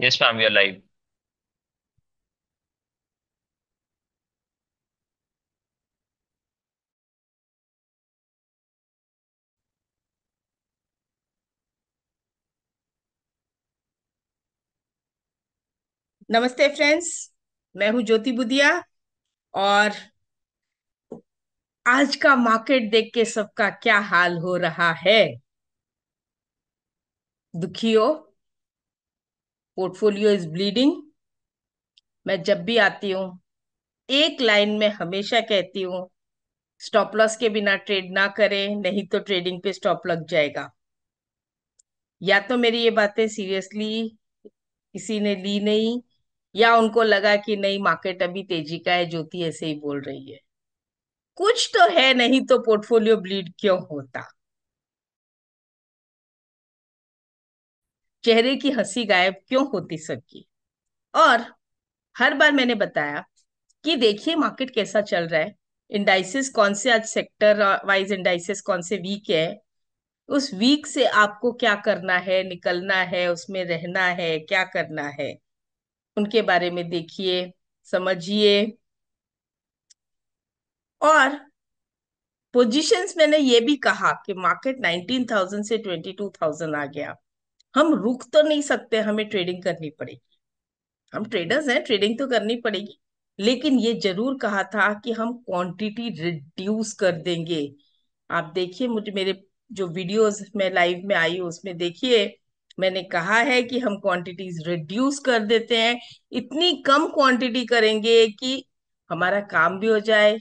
Yes, ma'am, we are live. नमस्ते friends मैं हूं ज्योति बुदिया और आज का मार्केट देख के सबका क्या हाल हो रहा है दुखी हो पोर्टफोलियो इज ब्लीडिंग मैं जब भी आती हूँ एक लाइन में हमेशा कहती हूँ स्टॉप लॉस के बिना ट्रेड ना करें नहीं तो ट्रेडिंग पे स्टॉप लग जाएगा या तो मेरी ये बातें सीरियसली किसी ने ली नहीं या उनको लगा कि नहीं मार्केट अभी तेजी का है ज्योति ऐसे ही बोल रही है कुछ तो है नहीं तो पोर्टफोलियो ब्लीड क्यों होता चेहरे की हंसी गायब क्यों होती सबकी और हर बार मैंने बताया कि देखिए मार्केट कैसा चल रहा है इंडाइसिस कौन से आज सेक्टर वाइज इंडाइसिस कौन से वीक है उस वीक से आपको क्या करना है निकलना है उसमें रहना है क्या करना है उनके बारे में देखिए समझिए और पोजीशंस मैंने ये भी कहा कि मार्केट 19,000 से 22,000 आ गया हम रुक तो नहीं सकते हमें ट्रेडिंग करनी पड़ेगी हम ट्रेडर्स हैं ट्रेडिंग तो करनी पड़ेगी लेकिन ये जरूर कहा था कि हम क्वांटिटी रिड्यूस कर देंगे आप देखिए मुझे मेरे जो वीडियोस मैं लाइव में आई उसमें देखिए मैंने कहा है कि हम क्वांटिटीज रिड्यूस कर देते हैं इतनी कम क्वांटिटी करेंगे कि हमारा काम भी हो जाए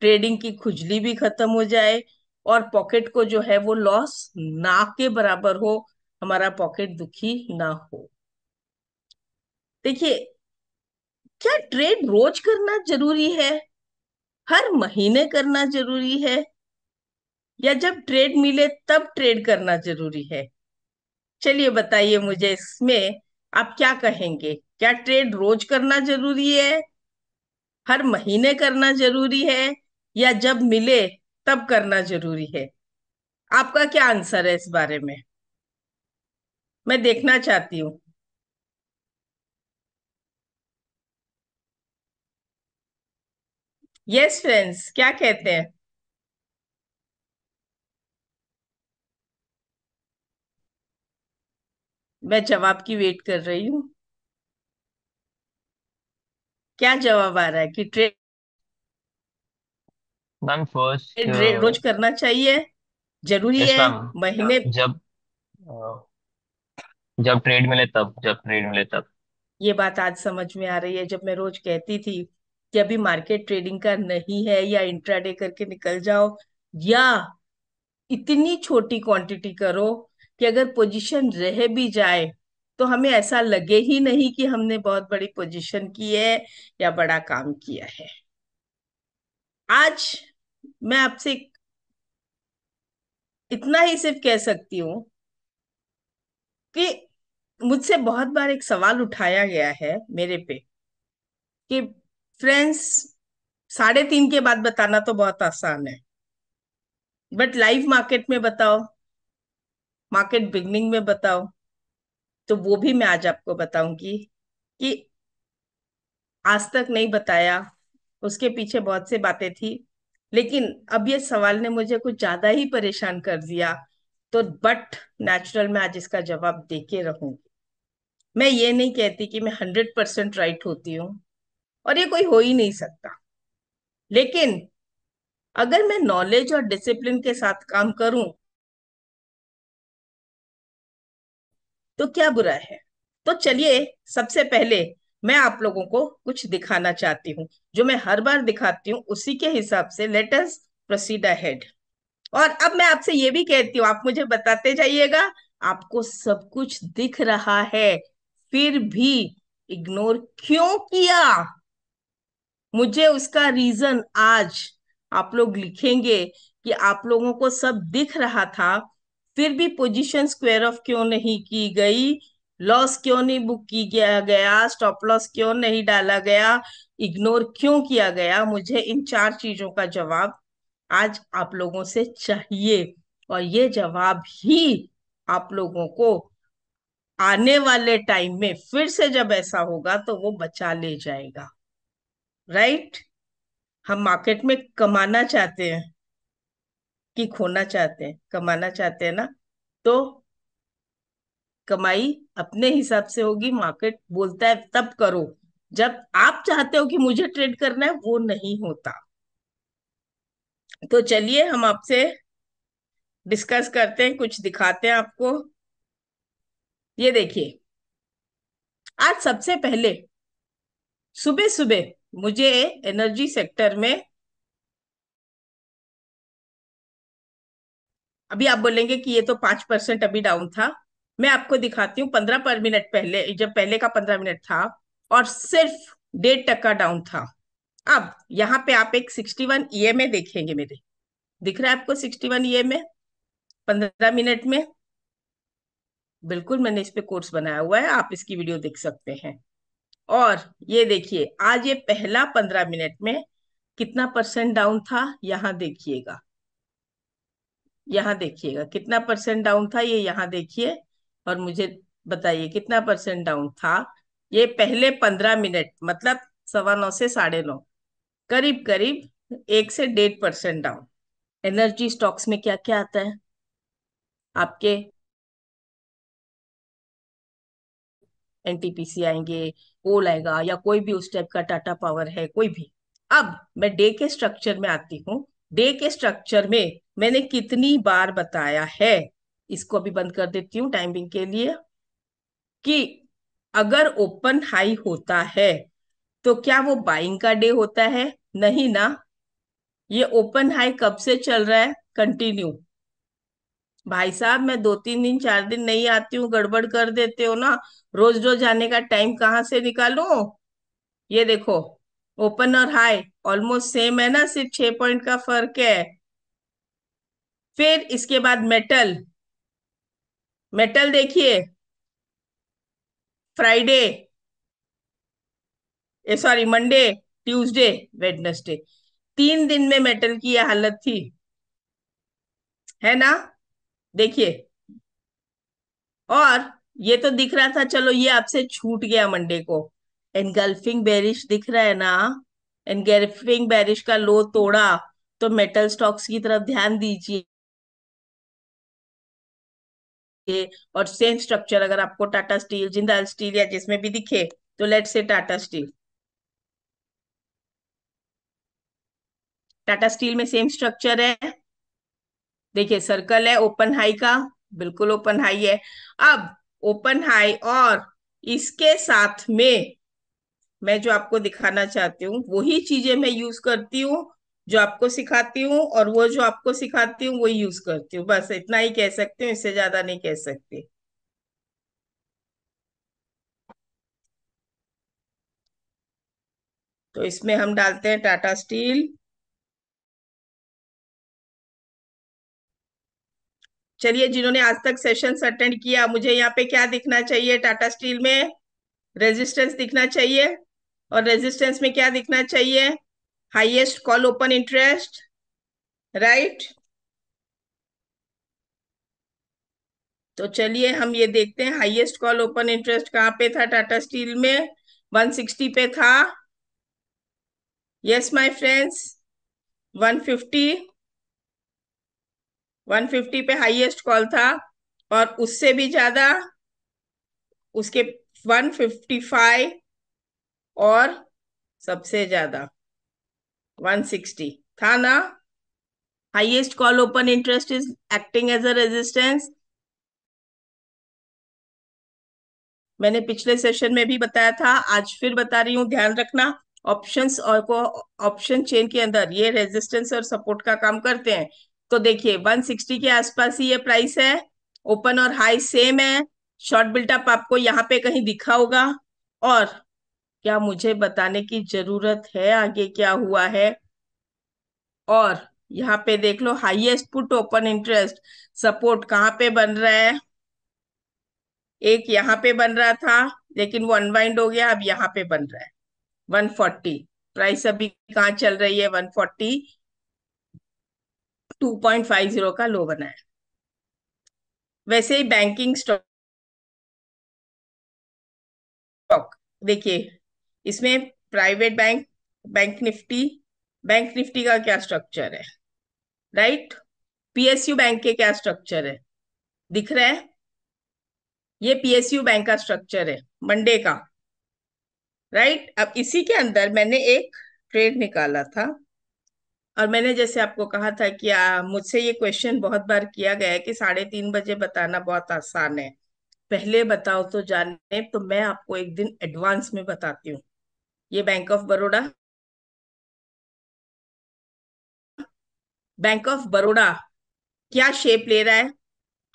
ट्रेडिंग की खुजली भी खत्म हो जाए और पॉकेट को जो है वो लॉस ना के बराबर हो हमारा पॉकेट दुखी ना हो देखिए क्या ट्रेड रोज करना जरूरी है हर महीने करना जरूरी है या जब ट्रेड मिले तब ट्रेड करना जरूरी है चलिए बताइए मुझे इसमें आप क्या कहेंगे क्या ट्रेड रोज करना जरूरी है हर महीने करना जरूरी है या जब मिले तब करना जरूरी है आपका क्या आंसर है इस बारे में मैं देखना चाहती हूँ यस फ्रेंड्स क्या कहते हैं मैं जवाब की वेट कर रही हूँ क्या जवाब आ रहा है कि ट्रेड मैम फर्स्ट uh, रोज करना चाहिए जरूरी yes, है महीने जब जब ट्रेड मिले तब जब ट्रेड मिले तब ये बात आज समझ में आ रही है जब मैं रोज कहती थी कि अभी मार्केट ट्रेडिंग का नहीं है या इंट्राडे करके निकल जाओ या इतनी छोटी क्वांटिटी करो कि अगर पोजीशन रह भी जाए तो हमें ऐसा लगे ही नहीं कि हमने बहुत बड़ी पोजीशन की है या बड़ा काम किया है आज मैं आपसे इतना ही सिर्फ कह सकती हूँ कि मुझसे बहुत बार एक सवाल उठाया गया है मेरे पे कि फ्रेंड्स साढ़े तीन के बाद बताना तो बहुत आसान है बट लाइव मार्केट में बताओ मार्केट बिगनिंग में बताओ तो वो भी मैं आज आपको बताऊंगी कि आज तक नहीं बताया उसके पीछे बहुत से बातें थी लेकिन अब ये सवाल ने मुझे कुछ ज्यादा ही परेशान कर दिया तो बट नेचुरल मैं आज इसका जवाब दे के रहूंगी मैं ये नहीं कहती कि मैं हंड्रेड परसेंट राइट होती हूं और ये कोई हो ही नहीं सकता लेकिन अगर मैं नॉलेज और डिसिप्लिन के साथ काम करूं तो क्या बुरा है तो चलिए सबसे पहले मैं आप लोगों को कुछ दिखाना चाहती हूं जो मैं हर बार दिखाती हूं उसी के हिसाब से लेटर्स प्रोसीड प्रोसीड अहेड और अब मैं आपसे ये भी कहती हूँ आप मुझे बताते जाइएगा आपको सब कुछ दिख रहा है फिर भी इग्नोर क्यों किया मुझे उसका रीजन आज आप लोग लिखेंगे कि आप लोगों को सब दिख रहा था फिर भी पोजीशन स्क्वायर ऑफ क्यों नहीं की गई लॉस क्यों नहीं बुक की गया गया स्टॉप लॉस क्यों नहीं डाला गया इग्नोर क्यों किया गया मुझे इन चार चीजों का जवाब आज आप लोगों से चाहिए और ये जवाब ही आप लोगों को आने वाले टाइम में फिर से जब ऐसा होगा तो वो बचा ले जाएगा राइट हम मार्केट में कमाना चाहते हैं कि खोना चाहते हैं कमाना चाहते हैं ना तो कमाई अपने हिसाब से होगी मार्केट बोलता है तब करो जब आप चाहते हो कि मुझे ट्रेड करना है वो नहीं होता तो चलिए हम आपसे डिस्कस करते हैं कुछ दिखाते हैं आपको ये देखिए आज सबसे पहले सुबह सुबह मुझे एनर्जी सेक्टर में अभी आप बोलेंगे कि ये तो पांच परसेंट अभी डाउन था मैं आपको दिखाती हूँ पंद्रह पर मिनट पहले जब पहले का पंद्रह मिनट था और सिर्फ डेढ़ टका डाउन था अब यहाँ पे आप एक 61 वन ए e देखेंगे मेरे दिख रहा है आपको 61 वन ईएमए e पंद्रह मिनट में बिल्कुल मैंने इस पे कोर्स बनाया हुआ है आप इसकी वीडियो देख सकते हैं और ये देखिए आज ये पहला पंद्रह मिनट में कितना परसेंट डाउन था यहाँ देखिएगा यहाँ देखिएगा कितना परसेंट डाउन था ये यहाँ देखिए और मुझे बताइए कितना परसेंट डाउन था ये पहले पंद्रह मिनट मतलब सवा नौ से साढ़े नौ करीब करीब एक से डेढ़ परसेंट डाउन एनर्जी स्टॉक्स में क्या क्या आता है आपके एनटीपीसी आएंगे कोल आएगा या कोई भी उस टाइप का टाटा पावर है कोई भी अब मैं डे के स्ट्रक्चर में आती हूँ डे के स्ट्रक्चर में मैंने कितनी बार बताया है इसको अभी बंद कर देती हूँ टाइमिंग के लिए कि अगर ओपन हाई होता है तो क्या वो बाइंग का डे होता है नहीं ना ये ओपन हाई कब से चल रहा है कंटिन्यू भाई साहब मैं दो तीन दिन चार दिन नहीं आती हूँ गड़बड़ कर देते हो ना रोज रोज जाने का टाइम कहाँ से निकालू ये देखो ओपन और हाई ऑलमोस्ट सेम है ना सिर्फ छह पॉइंट का फर्क है फिर इसके बाद मेटल मेटल देखिए Friday sorry Monday Tuesday Wednesday तीन दिन में मेटल की यह हालत थी है ना देखिए और ये तो दिख रहा था चलो ये आपसे छूट गया मंडे को एनगल्फिंग बैरिश दिख रहा है ना एनगल्फिंग बैरिश का लो तोड़ा तो मेटल स्टॉक्स की तरफ ध्यान दीजिए और सेम स्ट्रक्चर अगर आपको टाटा स्टील जिंदाल स्टील या जिसमें भी दिखे तो लेट से टाटा स्टील टाटा स्टील में सेम स्ट्रक्चर है देखिए सर्कल है ओपन हाई का बिल्कुल ओपन हाई है अब ओपन हाई और इसके साथ में मैं जो आपको दिखाना चाहती हूँ वही चीजें मैं यूज करती हूँ जो आपको सिखाती हूँ और वो जो आपको सिखाती हूँ वो यूज करती हूँ बस इतना ही कह सकती हूँ इससे ज्यादा नहीं कह सकती तो इसमें हम डालते हैं टाटा स्टील चलिए जिन्होंने आज तक सेशन अटेंड किया मुझे यहाँ पे क्या दिखना चाहिए टाटा स्टील में रेजिस्टेंस दिखना चाहिए और रेजिस्टेंस में क्या दिखना चाहिए highest call open interest right तो चलिए हम ये देखते हैं हाईएस्ट कॉल ओपन इंटरेस्ट कहाँ पे था टाटा स्टील में 160 पे था यस माय फ्रेंड्स 150 150 पे हाईएस्ट कॉल था और उससे भी ज्यादा उसके 155 और सबसे ज्यादा 160 था ना highest call open interest is acting as a resistance मैंने पिछले सेशन में भी बताया था आज फिर बता रही हूँ ध्यान रखना ऑप्शंस और को ऑप्शन चेन के अंदर ये रेजिस्टेंस और सपोर्ट का काम करते हैं तो देखिए 160 के आसपास ही ये प्राइस है ओपन और हाई सेम है शॉर्ट बिल्टअप आपको यहाँ पे कहीं दिखा होगा और क्या मुझे बताने की जरूरत है आगे क्या हुआ है और यहाँ पे देख लो highest put open interest support कहाँ पे बन रहा है एक यहाँ पे बन रहा था लेकिन वो अनवाइंड हो गया अब यहाँ पे बन रहा है 140 प्राइस अभी कहाँ चल रही है 140 2.50 का लो बना है वैसे ही बैंकिंग स्टॉक देखिए इसमें private bank bank Nifty bank Nifty का क्या स्ट्रक्चर है राइट पीएसयू बैंक के क्या स्ट्रक्चर है दिख रहा है ये पीएसयू बैंक का स्ट्रक्चर है मंडे का राइट अब इसी के अंदर मैंने एक ट्रेड निकाला था और मैंने जैसे आपको कहा था कि मुझसे ये क्वेश्चन बहुत बार किया गया है कि साढ़े तीन बजे बताना बहुत आसान है पहले बताओ तो जाने तो मैं आपको एक दिन एडवांस में बताती हूँ ये bank of Baroda bank of Baroda क्या शेप ले रहा है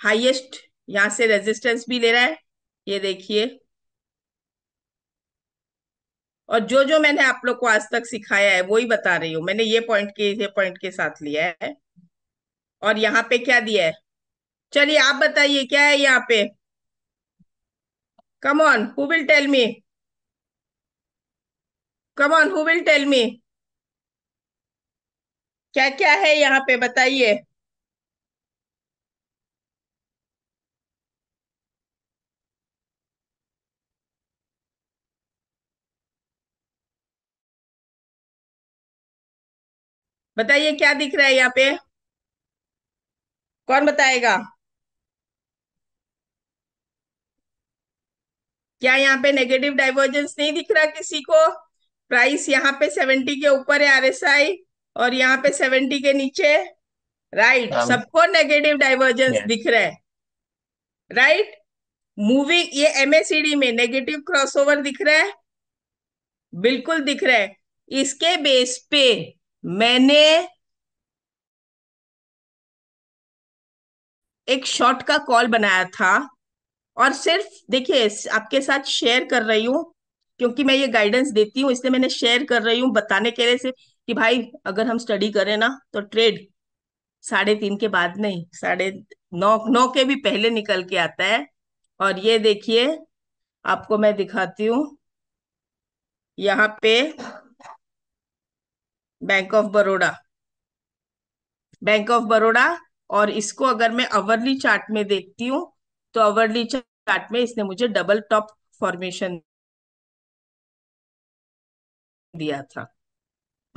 हाईएस्ट यहाँ से रेजिस्टेंस भी ले रहा है ये देखिए और जो जो मैंने आप लोग को आज तक सिखाया है वही बता रही हूँ मैंने ये पॉइंट के ये पॉइंट के साथ लिया है और यहाँ पे क्या दिया है चलिए आप बताइए क्या है यहाँ पे come on who will tell me come on who will tell me क्या क्या है यहाँ पे बताइए बताइए क्या दिख रहा है यहाँ पे कौन बताएगा क्या यहाँ पे नेगेटिव डाइवर्जेंस नहीं दिख रहा किसी को प्राइस यहाँ पे सेवेंटी के ऊपर है आरएसआई और यहाँ पे सेवेंटी के नीचे राइट right. हाँ। सबको नेगेटिव डाइवर्जेंस दिख रहा है राइट मूविंग ये एमएसईडी में नेगेटिव क्रॉसओवर दिख रहा है बिल्कुल दिख रहा है इसके बेस पे मैंने एक शॉर्ट का कॉल बनाया था और सिर्फ देखिए आपके साथ शेयर कर रही हूँ क्योंकि मैं ये गाइडेंस देती हूँ इसलिए मैंने शेयर कर रही हूँ बताने के लिए से कि भाई अगर हम स्टडी करें ना तो ट्रेड साढ़े तीन के बाद नहीं साढ़े नौ नौ के भी पहले निकल के आता है और ये देखिए आपको मैं दिखाती हूँ यहाँ पे bank of Baroda bank of Baroda और इसको अगर मैं अवरली चार्ट में देखती हूँ तो अवरली चार्ट में इसने मुझे डबल टॉप फॉर्मेशन दिया था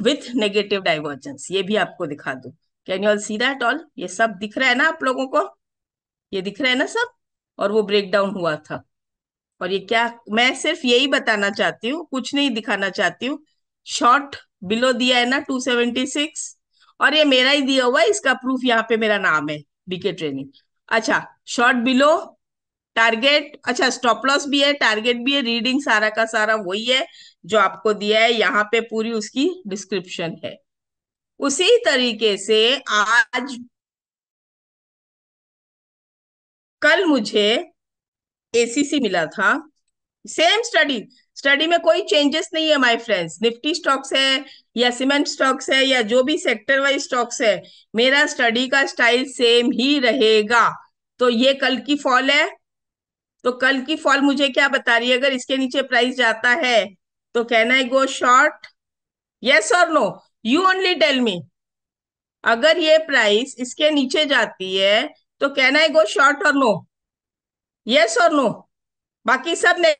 विथ नेगेटिव डाइवर्जेंस ये भी आपको दिखा दू can you all see that all ये सब दिख रहा है ना आप लोगों को ये दिख रहा है ना सब और वो ब्रेक डाउन हुआ था और ये क्या मैं सिर्फ यही बताना चाहती हूँ कुछ नहीं दिखाना चाहती हूँ शॉर्ट बिलो दिया है ना टू सेवेंटी सिक्स और ये मेरा ही दिया हुआ है इसका प्रूफ यहाँ पे मेरा नाम है बीके ट्रेनिंग अच्छा शॉर्ट बिलो टारगेट अच्छा स्टॉप लॉस भी है टारगेट भी है रीडिंग सारा का सारा वही है जो आपको दिया है यहाँ पे पूरी उसकी डिस्क्रिप्शन है उसी तरीके से आज कल मुझे एसीसी मिला था सेम स्टडी स्टडी में कोई चेंजेस नहीं है माय फ्रेंड्स निफ्टी स्टॉक्स है या सीमेंट स्टॉक्स है या जो भी सेक्टर वाइज स्टॉक्स है मेरा स्टडी का स्टाइल सेम ही रहेगा तो ये कल की फॉल है तो कल की फॉल मुझे क्या बता रही है अगर इसके नीचे प्राइस जाता है तो can I go short yes और no you only tell me अगर ये प्राइस इसके नीचे जाती है तो कैन आई गो शॉर्ट और नो यस और नो बाकी सब ने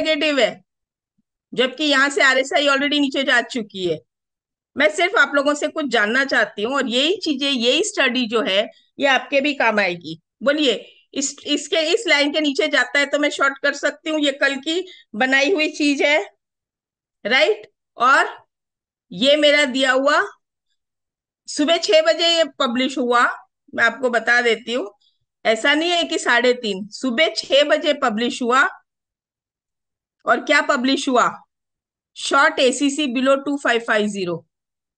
नेगेटिव है जबकि यहाँ से आर ऑलरेडी नीचे जा चुकी है मैं सिर्फ आप लोगों से कुछ जानना चाहती हूँ और यही चीजें यही स्टडी जो है ये आपके भी काम आएगी बोलिए इस इसके इस लाइन के नीचे जाता है तो मैं शॉर्ट कर सकती हूँ ये कल की बनाई हुई चीज है राइट और ये मेरा दिया हुआ सुबह छह बजे ये पब्लिश हुआ मैं आपको बता देती हूँ ऐसा नहीं है कि साढ़े तीन सुबह छह बजे पब्लिश हुआ और क्या पब्लिश हुआ short ACC below two five five zero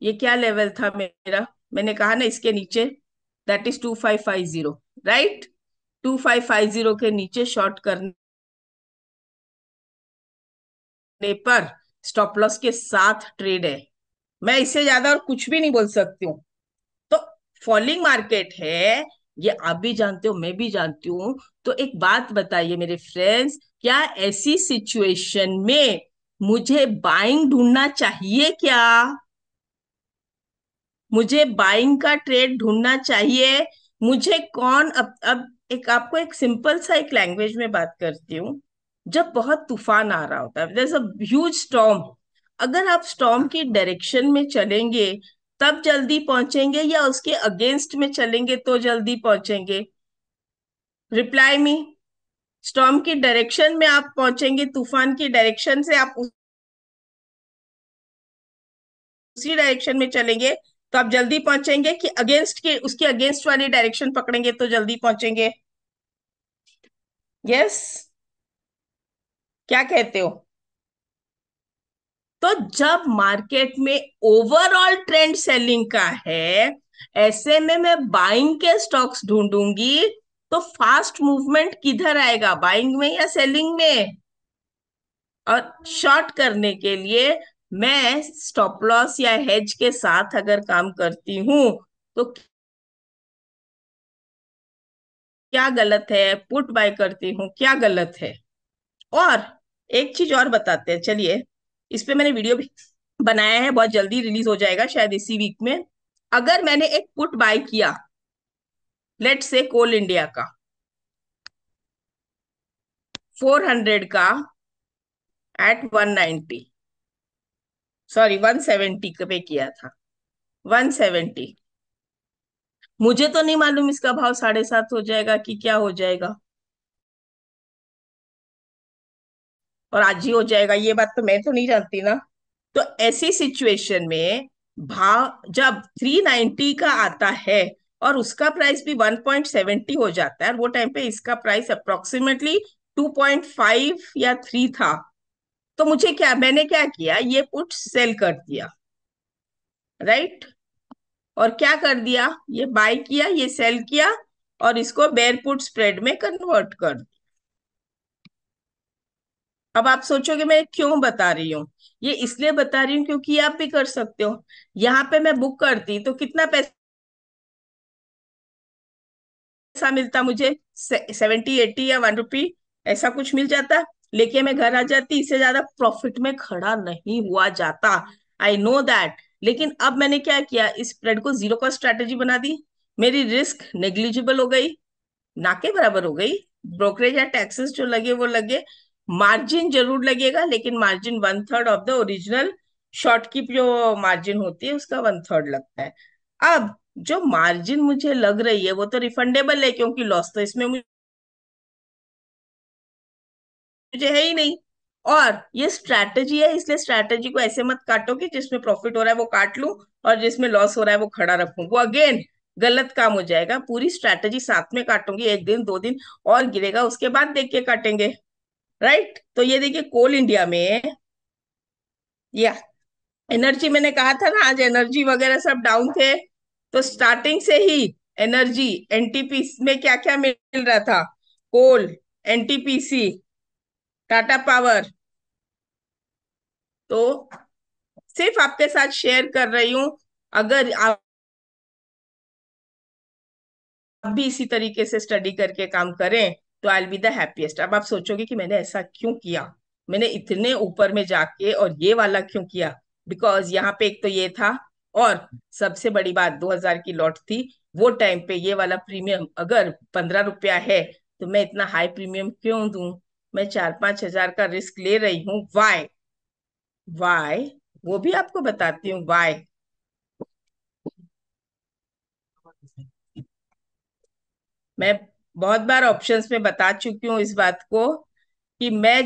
ये क्या लेवल था मेरा मैंने कहा ना इसके नीचे that is two five five zero right two five five zero के नीचे शॉर्ट करने पर स्टॉप लॉस के साथ ट्रेड है मैं इससे ज्यादा और कुछ भी नहीं बोल सकती हूँ तो फॉलिंग मार्केट है ये आप भी जानते हो मैं भी जानती हूँ तो एक बात बताइए मेरे फ्रेंड्स क्या ऐसी सिचुएशन में मुझे बाइंग ढूंढना चाहिए क्या मुझे बाइंग का ट्रेड ढूंढना चाहिए मुझे कौन अब अब एक आपको एक सिंपल सा एक लैंग्वेज में बात करती हूँ जब बहुत तूफान आ रहा होता है ह्यूज स्टॉम अगर आप स्टॉम की डायरेक्शन में चलेंगे तब जल्दी पहुंचेंगे या उसके अगेंस्ट में चलेंगे तो जल्दी पहुंचेंगे रिप्लाई मी स्टॉर्म की डायरेक्शन में आप पहुंचेंगे तूफान की डायरेक्शन से आप उसी डायरेक्शन में चलेंगे तो आप जल्दी पहुंचेंगे कि अगेंस्ट के उसकी अगेंस्ट वाली डायरेक्शन पकड़ेंगे तो जल्दी पहुंचेंगे यस yes? क्या कहते हो तो जब मार्केट में ओवरऑल ट्रेंड सेलिंग का है ऐसे में मैं बाइंग के स्टॉक्स ढूंढूंगी तो फास्ट मूवमेंट किधर आएगा बाइंग में या सेलिंग में और शॉर्ट करने के लिए मैं स्टॉप लॉस या हेज के साथ अगर काम करती हूं तो क्या गलत है पुट बाय करती हूँ क्या गलत है और एक चीज और बताते हैं चलिए इस पे मैंने वीडियो भी बनाया है बहुत जल्दी रिलीज हो जाएगा शायद इसी वीक में अगर मैंने एक पुट बाय किया लेट से कोल इंडिया का 400 का एट 190 सॉरी 170 पे किया था 170 मुझे तो नहीं मालूम इसका भाव साढ़े सात हो जाएगा कि क्या हो जाएगा और आज ही हो जाएगा ये बात तो मैं तो नहीं जानती ना तो ऐसी सिचुएशन में भाव जब 390 का आता है और उसका प्राइस भी 1.70 हो जाता है वो टाइम पे इसका प्राइस अप्रोक्सीमेटली 2.5 या 3 था तो मुझे क्या मैंने क्या किया ये पुट सेल कर दिया राइट और क्या कर दिया ये बाय किया ये सेल किया और इसको बेर पुट स्प्रेड में कन्वर्ट कर दिया अब आप सोचोगे मैं क्यों बता रही हूँ ये इसलिए बता रही हूँ क्योंकि आप भी कर सकते हो यहाँ पे मैं बुक करती तो कितना पैसा पैसा मिलता मुझे सेवेंटी एटी या वन रुपी ऐसा कुछ मिल जाता लेके मैं घर आ जाती इससे ज्यादा प्रॉफिट में खड़ा नहीं हुआ जाता आई नो दैट लेकिन अब मैंने क्या किया इस स्प्रेड को जीरो का स्ट्रेटेजी बना दी मेरी रिस्क नेग्लिजिबल हो गई ना के बराबर हो गई ब्रोकरेज या टैक्सेस जो लगे वो लगे मार्जिन जरूर लगेगा लेकिन margin one third of the original short की जो मार्जिन होती है उसका वन थर्ड लगता है अब जो मार्जिन मुझे लग रही है वो तो रिफंडेबल है क्योंकि लॉस तो इसमें मुझे है ही नहीं और ये स्ट्रैटेजी है इसलिए स्ट्रैटेजी को ऐसे मत काटो कि जिसमें प्रॉफिट हो रहा है वो काट लूं और जिसमें लॉस हो रहा है वो खड़ा रखूं वो अगेन गलत काम हो जाएगा पूरी स्ट्रैटेजी साथ में काटूंगी एक दिन दो दिन और गिरेगा उसके बाद देख के काटेंगे राइट तो ये देखिए कोल इंडिया में या एनर्जी मैंने कहा था ना आज एनर्जी वगैरह सब डाउन थे तो स्टार्टिंग से ही एनर्जी एनटीपी में क्या क्या मिल रहा था कोल एनटीपीसी टाटा पावर तो सिर्फ आपके साथ शेयर कर रही हूं अगर आप भी इसी तरीके से स्टडी करके काम करें तो आई बी द हैप्पीएस्ट अब आप सोचोगे कि मैंने ऐसा क्यों किया मैंने इतने ऊपर में जाके और ये वाला क्यों किया बिकॉज यहाँ पे एक तो ये था और सबसे बड़ी बात दो हजार की लॉट थी वो टाइम पे ये वाला प्रीमियम अगर पंद्रह रुपया है तो मैं इतना हाई प्रीमियम क्यों दू मैं चार पांच हजार का रिस्क ले रही हूँ वाई वाई वो भी आपको बताती हूँ वाई मैं बहुत बार ऑप्शंस में बता चुकी हूँ इस बात को कि मैं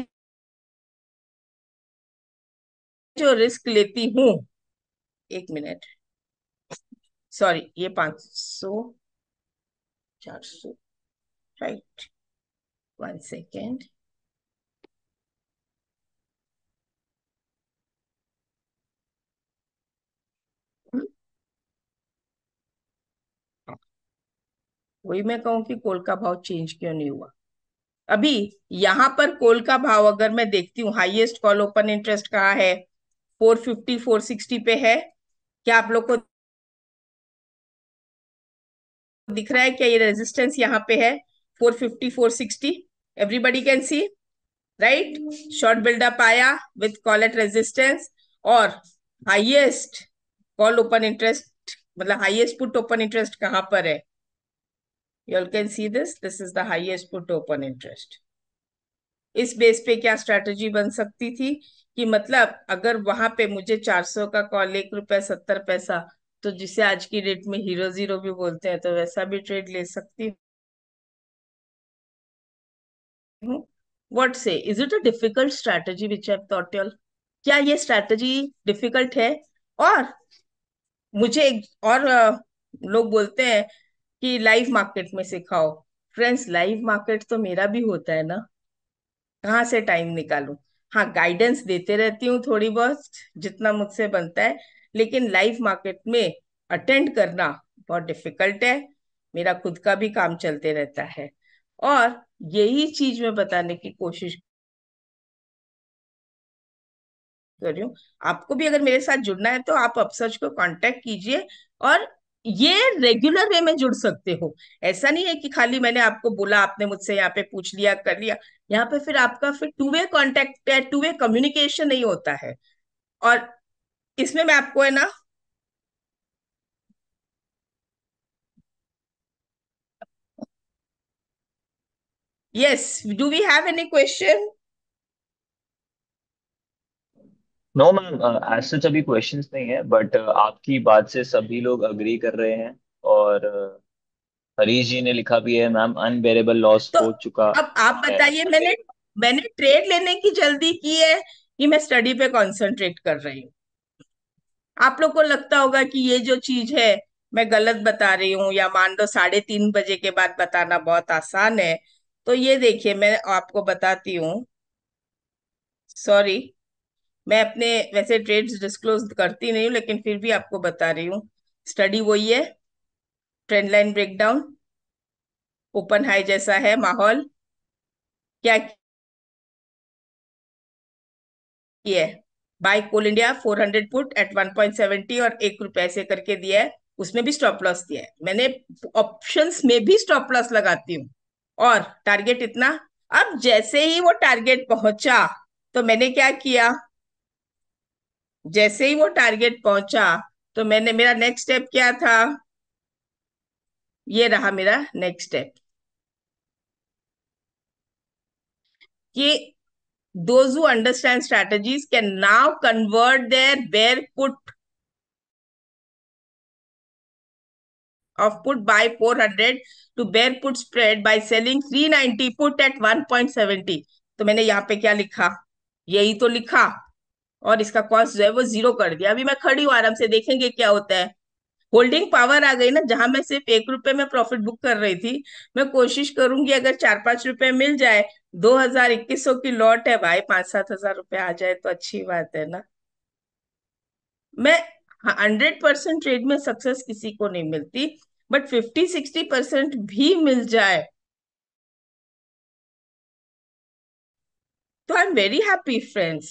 जो रिस्क लेती हूँ एक मिनट सॉरी ये पांच सौ चार सौ राइट वन सेकेंड वही मैं कहूं कि कोल का भाव चेंज क्यों नहीं हुआ अभी यहां पर कोल का भाव अगर मैं देखती हूँ हाईएस्ट कॉल ओपन इंटरेस्ट कहा है 450 460 पे है क्या आप लोग को दिख रहा है क्या ये रेजिस्टेंस यहाँ पे है 450 460 everybody can see right short buildup आया विथ कॉल एट रेजिस्टेंस और हाइएस्ट कॉल ओपन इंटरेस्ट मतलब हाइएस्ट पुट ओपन इंटरेस्ट कहाँ पर है you all can see this this is the highest put open interest इस बेस पे क्या strategy बन सकती थी कि मतलब अगर वहां पे मुझे 400 का कॉल एक रुपए सत्तर पैसा तो जिसे आज की डेट में हीरो जीरो भी बोलते हैं तो वैसा भी ट्रेड ले सकती हूँ वट से is it a difficult strategy which एप टोटल क्या ये स्ट्रैटेजी डिफिकल्ट है और मुझे एक और लोग बोलते हैं कि लाइव मार्केट में सिखाओ फ्रेंड्स लाइव मार्केट तो मेरा भी होता है ना कहाँ से टाइम निकालू हाँ गाइडेंस देते रहती हूँ थोड़ी बहुत जितना मुझसे बनता है लेकिन लाइव मार्केट में अटेंड करना बहुत डिफिकल्ट है मेरा खुद का भी काम चलते रहता है और यही चीज मैं बताने की कोशिश कर रही हूँ आपको भी अगर मेरे साथ जुड़ना है तो आप अपसर्च को कांटेक्ट कीजिए और ये रेगुलर वे में जुड़ सकते हो ऐसा नहीं है कि खाली मैंने आपको बोला आपने मुझसे यहाँ पे पूछ लिया कर लिया यहाँ पे फिर आपका फिर two way contact two way communication नहीं होता है और इसमें मैं आपको है ना yes do we have any question no ma'am as such अभी क्वेश्चन नहीं है बट uh, आपकी बात से सभी लोग अग्री कर रहे हैं और uh, हरीश जी ने लिखा भी है मैम अनबेरेबल लॉस हो चुका अब आप बताइए मैंने मैंने ट्रेड लेने की जल्दी की है कि मैं स्टडी पे कंसंट्रेट कर रही हूँ आप लोग को लगता होगा कि ये जो चीज है मैं गलत बता रही हूँ या मान लो साढ़े तीन बजे के बाद बताना बहुत आसान है तो ये देखिए मैं आपको बताती हूँ सॉरी मैं अपने वैसे ट्रेड्स डिस्क्लोज करती नहीं हूँ लेकिन फिर भी आपको बता रही हूँ स्टडी वही है trend line breakdown open high जैसा है माहौल क्या किया buy Coal India 400 put at 1.70 और एक रुपए से करके दिया है उसमें भी स्टॉप लॉस दिया है मैंने ऑप्शंस में भी स्टॉप लॉस लगाती हूँ और टारगेट इतना अब जैसे ही वो टारगेट पहुंचा तो मैंने क्या किया जैसे ही वो टारगेट पहुंचा तो मैंने मेरा नेक्स्ट स्टेप क्या था ये रहा मेरा नेक्स्ट स्टेप कि those understand strategies can now convert their bear put of put buy four hundred to bear put spread by selling three ninety put at one point seventy तो मैंने यहां पे क्या लिखा यही तो लिखा और इसका कॉस्ट जो है वो जीरो कर दिया अभी मैं खड़ी हूँ आराम से देखेंगे क्या होता है होल्डिंग पावर आ गई ना जहां मैं सिर्फ एक रुपए में प्रॉफिट बुक कर रही थी मैं कोशिश करूंगी अगर चार पांच रुपए मिल जाए दो हजार इक्कीस सौ की लॉट है भाई पांच सात हजार रुपए आ जाए तो अच्छी बात है ना मैं हंड्रेड परसेंट ट्रेड में सक्सेस किसी को नहीं मिलती बट फिफ्टी सिक्सटी परसेंट भी मिल जाए तो I am very happy friends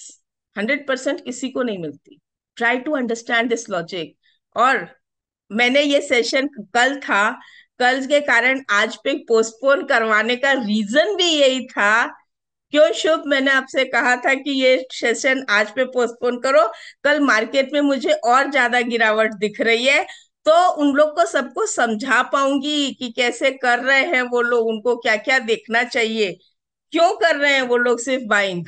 hundred percent किसी को नहीं मिलती try to understand this logic और मैंने ये सेशन कल था कल के कारण आज पे पोस्टपोन करवाने का रीजन भी यही था क्यों शुभ मैंने आपसे कहा था कि ये सेशन आज पे पोस्टपोन करो कल मार्केट में मुझे और ज्यादा गिरावट दिख रही है तो उन लोग को सबको समझा पाऊंगी कि कैसे कर रहे हैं वो लोग उनको क्या क्या देखना चाहिए क्यों कर रहे हैं वो लोग सिर्फ बाइंग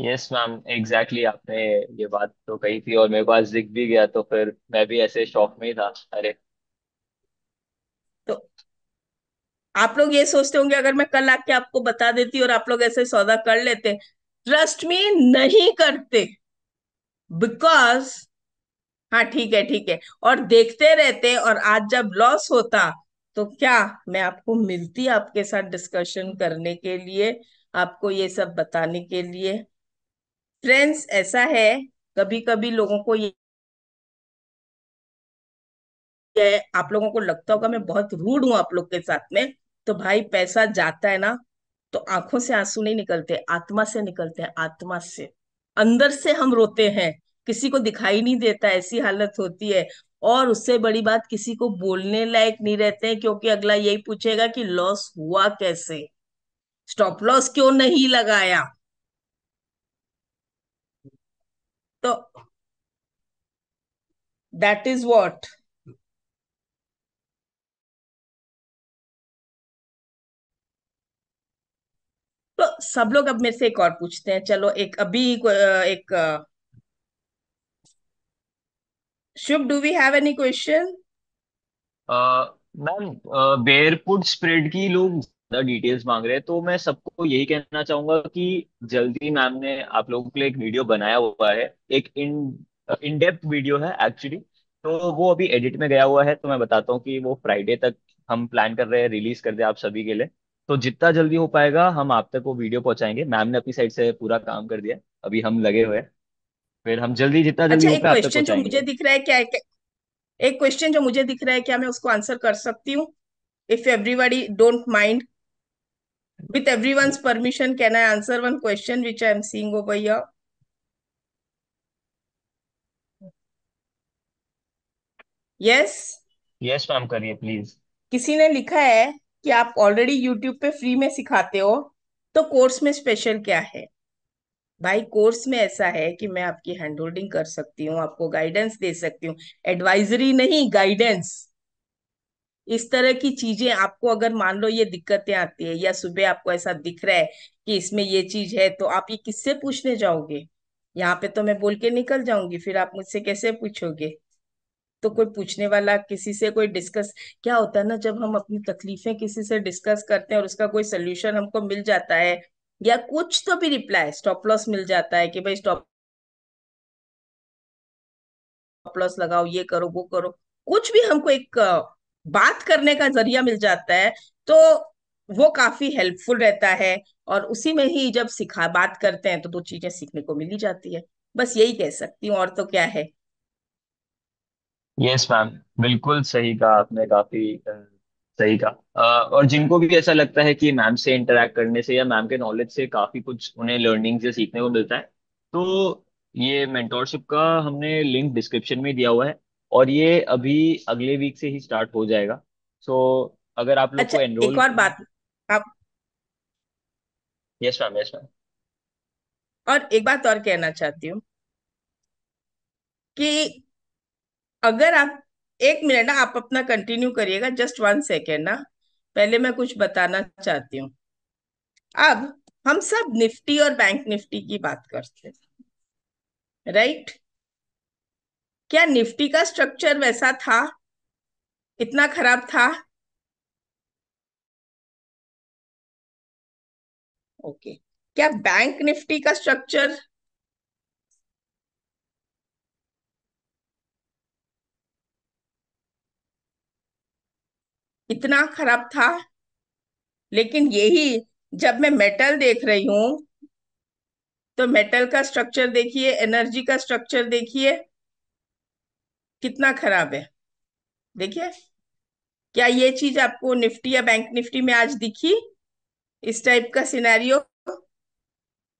यस मैम एग्जैक्टली आपने ये बात तो कही थी और मेरे पास दिख भी गया तो फिर मैं भी ऐसे शौक में ही था अरे तो आप लोग ये सोचते होंगे अगर मैं कल आके आपको बता देती और आप लोग ऐसे सौदा कर लेते ट्रस्ट मी नहीं करते बिकॉज हाँ ठीक है ठीक है और देखते रहते और आज जब लॉस होता तो क्या मैं आपको मिलती आपके साथ डिस्कशन करने के लिए आपको ये सब बताने के लिए फ्रेंड्स ऐसा है कभी कभी लोगों को ये आप लोगों को लगता होगा मैं बहुत रूड हूं आप लोग के साथ में तो भाई पैसा जाता है ना तो आंखों से आंसू नहीं निकलते आत्मा से निकलते हैं आत्मा से अंदर से हम रोते हैं किसी को दिखाई नहीं देता ऐसी हालत होती है और उससे बड़ी बात किसी को बोलने लायक नहीं रहते हैं क्योंकि अगला यही पूछेगा कि लॉस हुआ कैसे स्टॉप लॉस क्यों नहीं लगाया तो दैट इज वॉट तो सब लोग अब मेरे से एक और पूछते हैं चलो एक अभी एक शुभ do we have any question ma'am bear put spread की लोग ज्यादा डिटेल्स मांग रहे हैं तो मैं सबको यही कहना चाहूंगा कि जल्दी मैम ने आप लोगों के लिए एक वीडियो बनाया हुआ है एक इन इन डेप्थ वीडियो है एक्चुअली तो वो अभी एडिट में गया हुआ है तो मैं बताता हूँ कि वो फ्राइडे तक हम प्लान कर रहे हैं रिलीज कर दे आप सभी के लिए तो जितना जल्दी हो पाएगा हम आप तक वो वीडियो पहुंचाएंगे मैम ने अपनी साइड से पूरा काम कर दिया अभी हम लगे हुए फिर हम जल्दी जितना जल्दी अच्छा, हो पाए क्वेश्चन जो मुझे दिख रहा है क्या एक क्वेश्चन जो मुझे दिख रहा है क्या मैं उसको आंसर कर सकती हूँ if everybody don't mind With everyone's permission, can I answer one question which I am seeing over here? Yes? Yes, ma'am, kariye please. kisi ne likha hai ki aap already YouTube pe free mein sikhate ho to course mein special kya hai भाई course में ऐसा है कि मैं आपकी hand holding कर सकती हूँ आपको गाइडेंस दे सकती हूँ एडवाइजरी नहीं गाइडेंस इस तरह की चीजें आपको अगर मान लो ये दिक्कतें आती है या सुबह आपको ऐसा दिख रहा है कि इसमें ये चीज है तो आप ये किससे पूछने जाओगे यहाँ पे तो मैं बोल के निकल जाऊंगी फिर आप मुझसे कैसे पूछोगे तो कोई पूछने वाला किसी से कोई डिस्कस क्या होता है ना जब हम अपनी तकलीफें किसी से डिस्कस करते हैं और उसका कोई सोल्यूशन हमको मिल जाता है या कुछ तो भी रिप्लाई स्टॉप लॉस मिल जाता है कि भाई स्टॉप लॉस लगाओ ये करो वो करो कुछ भी हमको एक बात करने का जरिया मिल जाता है तो वो काफी हेल्पफुल रहता है और उसी में ही जब सिखा बात करते हैं तो दो चीजें सीखने को मिली जाती है बस यही कह सकती हूँ और तो क्या है यस मैम बिल्कुल सही कहा आपने काफी सही कहा और जिनको भी ऐसा लगता है कि मैम से इंटरेक्ट करने से या मैम के नॉलेज से काफी कुछ उन्हें लर्निंग से सीखने को मिलता है तो ये मेंटोरशिप का हमने लिंक डिस्क्रिप्शन में दिया हुआ है और ये अभी अगले वीक से ही स्टार्ट हो जाएगा सो so, अगर आप लोग अच्छा को एनरोल एक और बात आप यस मैम यस मैम और एक बात और कहना चाहती हूँ कि अगर आप एक मिनट ना आप अपना कंटिन्यू करिएगा जस्ट वन सेकेंड ना पहले मैं कुछ बताना चाहती हूँ अब हम सब निफ्टी और बैंक निफ्टी की बात करते हैं राइट right? क्या निफ्टी का स्ट्रक्चर वैसा था इतना खराब था ओके okay. क्या बैंक निफ्टी का स्ट्रक्चर इतना खराब था लेकिन यही जब मैं मेटल देख रही हूं तो मेटल का स्ट्रक्चर देखिए एनर्जी का स्ट्रक्चर देखिए कितना खराब है देखिए क्या ये चीज आपको निफ्टी या बैंक निफ्टी में आज दिखी इस टाइप का सिनेरियो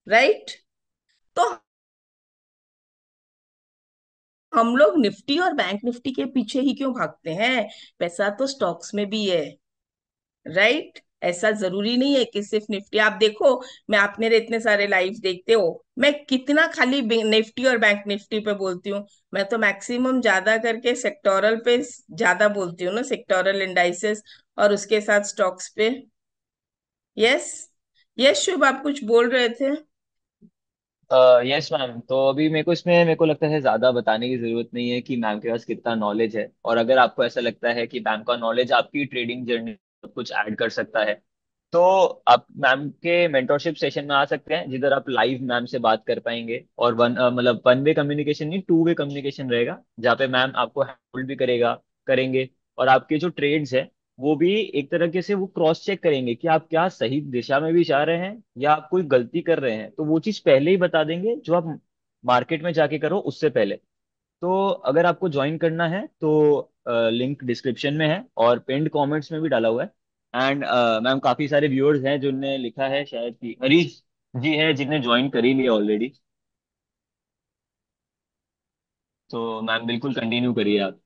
राइट तो हम लोग निफ्टी और बैंक निफ्टी के पीछे ही क्यों भागते हैं पैसा तो स्टॉक्स में भी है राइट ऐसा जरूरी नहीं है कि सिर्फ निफ्टी आप देखो मैं आप मेरे इतने सारे लाइव देखते हो मैं कितना खाली निफ्टी और बैंक निफ्टी पे बोलती हूँ मैं तो मैक्सिमम ज्यादा करके सेक्टोरल पे ज्यादा बोलती हूँ ना सेक्टोरल इंडाइसेस और उसके साथ स्टॉक्स पे यस यस शुभ आप कुछ बोल रहे थे यस मैम तो अभी मेरे को इसमें मेरे को लगता है ज़्यादा बताने की ज़रूरत नहीं है कि मैम के पास कितना नॉलेज है और अगर आपको ऐसा लगता है कि मैम का नॉलेज आपकी ट्रेडिंग जर्नी तो कुछ ऐड कर सकता है तो हाँ। आप मैम के मेंटरशिप सेशन में आ सकते हैं जिधर आप लाइव मैम से बात कर पाएंगे और वन मतलब वन वे कम्युनिकेशन नहीं टू वे कम्युनिकेशन रहेगा जहाँ पे मैम आपको हेल्प भी करेगा करेंगे और आपके जो ट्रेड्स हैं वो भी एक तरीके से वो क्रॉस चेक करेंगे कि आप क्या सही दिशा में भी जा रहे हैं या आप कोई गलती कर रहे हैं तो वो चीज़ पहले ही बता देंगे जो आप मार्केट में जाके करो उससे पहले तो अगर आपको ज्वाइन करना है तो लिंक डिस्क्रिप्शन में है और पेंड कमेंट्स में भी डाला हुआ है एंड मैम काफी सारे व्यूअर्स हैं जिनने लिखा है शायद की हरीश जी है जिन्हें ज्वाइन कर ही लिया ऑलरेडी तो मैम बिल्कुल कंटिन्यू करिए आप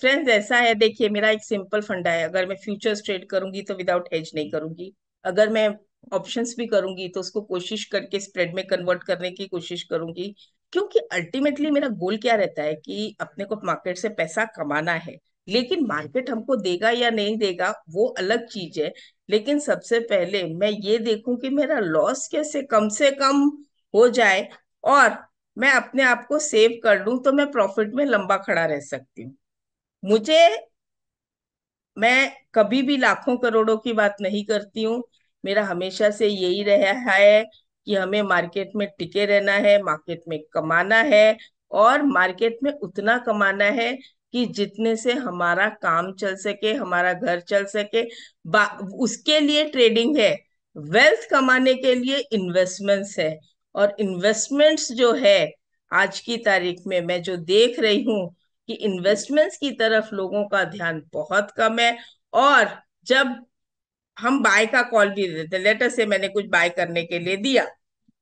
फ्रेंड्स तो ऐसा है देखिए मेरा एक सिंपल फंडा है अगर मैं फ्यूचर्स ट्रेड करूंगी तो विदाउट हेज नहीं करूंगी अगर मैं ऑप्शंस भी करूंगी तो उसको कोशिश करके स्प्रेड में कन्वर्ट करने की कोशिश करूंगी क्योंकि अल्टीमेटली मेरा गोल क्या रहता है कि अपने को मार्केट से पैसा कमाना है लेकिन मार्केट हमको देगा या नहीं देगा वो अलग चीज है लेकिन सबसे पहले मैं ये देखूं कि मेरा लॉस कैसे कम से कम हो जाए और मैं अपने आप को सेव कर लू तो मैं प्रॉफिट में लंबा खड़ा रह सकती हूँ मुझे मैं कभी भी लाखों करोड़ों की बात नहीं करती हूँ मेरा हमेशा से यही रहा है कि हमें मार्केट में टिके रहना है मार्केट में कमाना है और मार्केट में उतना कमाना है कि जितने से हमारा काम चल सके हमारा घर चल सके उसके लिए ट्रेडिंग है वेल्थ कमाने के लिए इन्वेस्टमेंट्स है और इन्वेस्टमेंट्स जो है आज की तारीख में मैं जो देख रही हूँ कि इन्वेस्टमेंट्स की तरफ लोगों का ध्यान बहुत कम है और जब हम बाय का कॉल भी देते लेटर से मैंने कुछ बाय करने के लिए दिया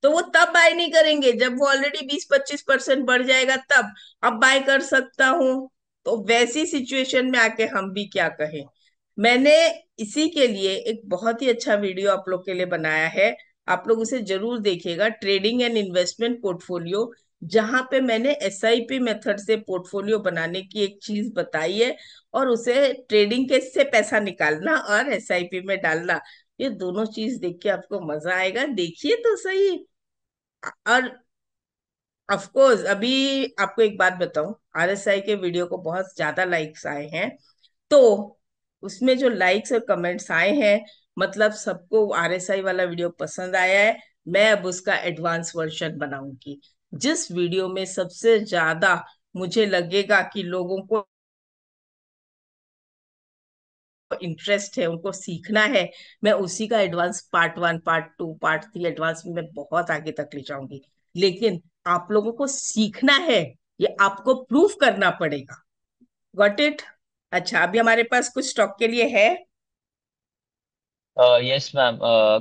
तो वो तब बाय नहीं करेंगे जब वो ऑलरेडी बीस पच्चीस परसेंट बढ़ जाएगा तब अब बाय कर सकता हूं तो वैसी सिचुएशन में आके हम भी क्या कहें मैंने इसी के लिए एक बहुत ही अच्छा वीडियो आप लोग के लिए बनाया है आप लोग उसे जरूर देखिएगा ट्रेडिंग एंड इन्वेस्टमेंट पोर्टफोलियो जहां पे मैंने एस आई पी मेथड से पोर्टफोलियो बनाने की एक चीज बताई है और उसे ट्रेडिंग के से पैसा निकालना और एस आई पी में डालना ये दोनों चीज देख के आपको मजा आएगा देखिए तो सही और ऑफ कोर्स अभी आपको एक बात बताऊं आरएसआई के वीडियो को बहुत ज्यादा लाइक्स आए हैं तो उसमें जो लाइक्स और कमेंट्स आए हैं मतलब सबको आरएसआई वाला वीडियो पसंद आया है मैं अब उसका एडवांस वर्जन बनाऊंगी जिस वीडियो में सबसे ज्यादा मुझे लगेगा कि लोगों को इंटरेस्ट है उनको सीखना है मैं उसी का advance part one part two part three advance में बहुत आगे तक ले जाऊंगी लेकिन आप लोगों को सीखना है ये आपको प्रूफ करना पड़ेगा गॉट इट अच्छा अभी हमारे पास कुछ स्टॉक के लिए है यस मैम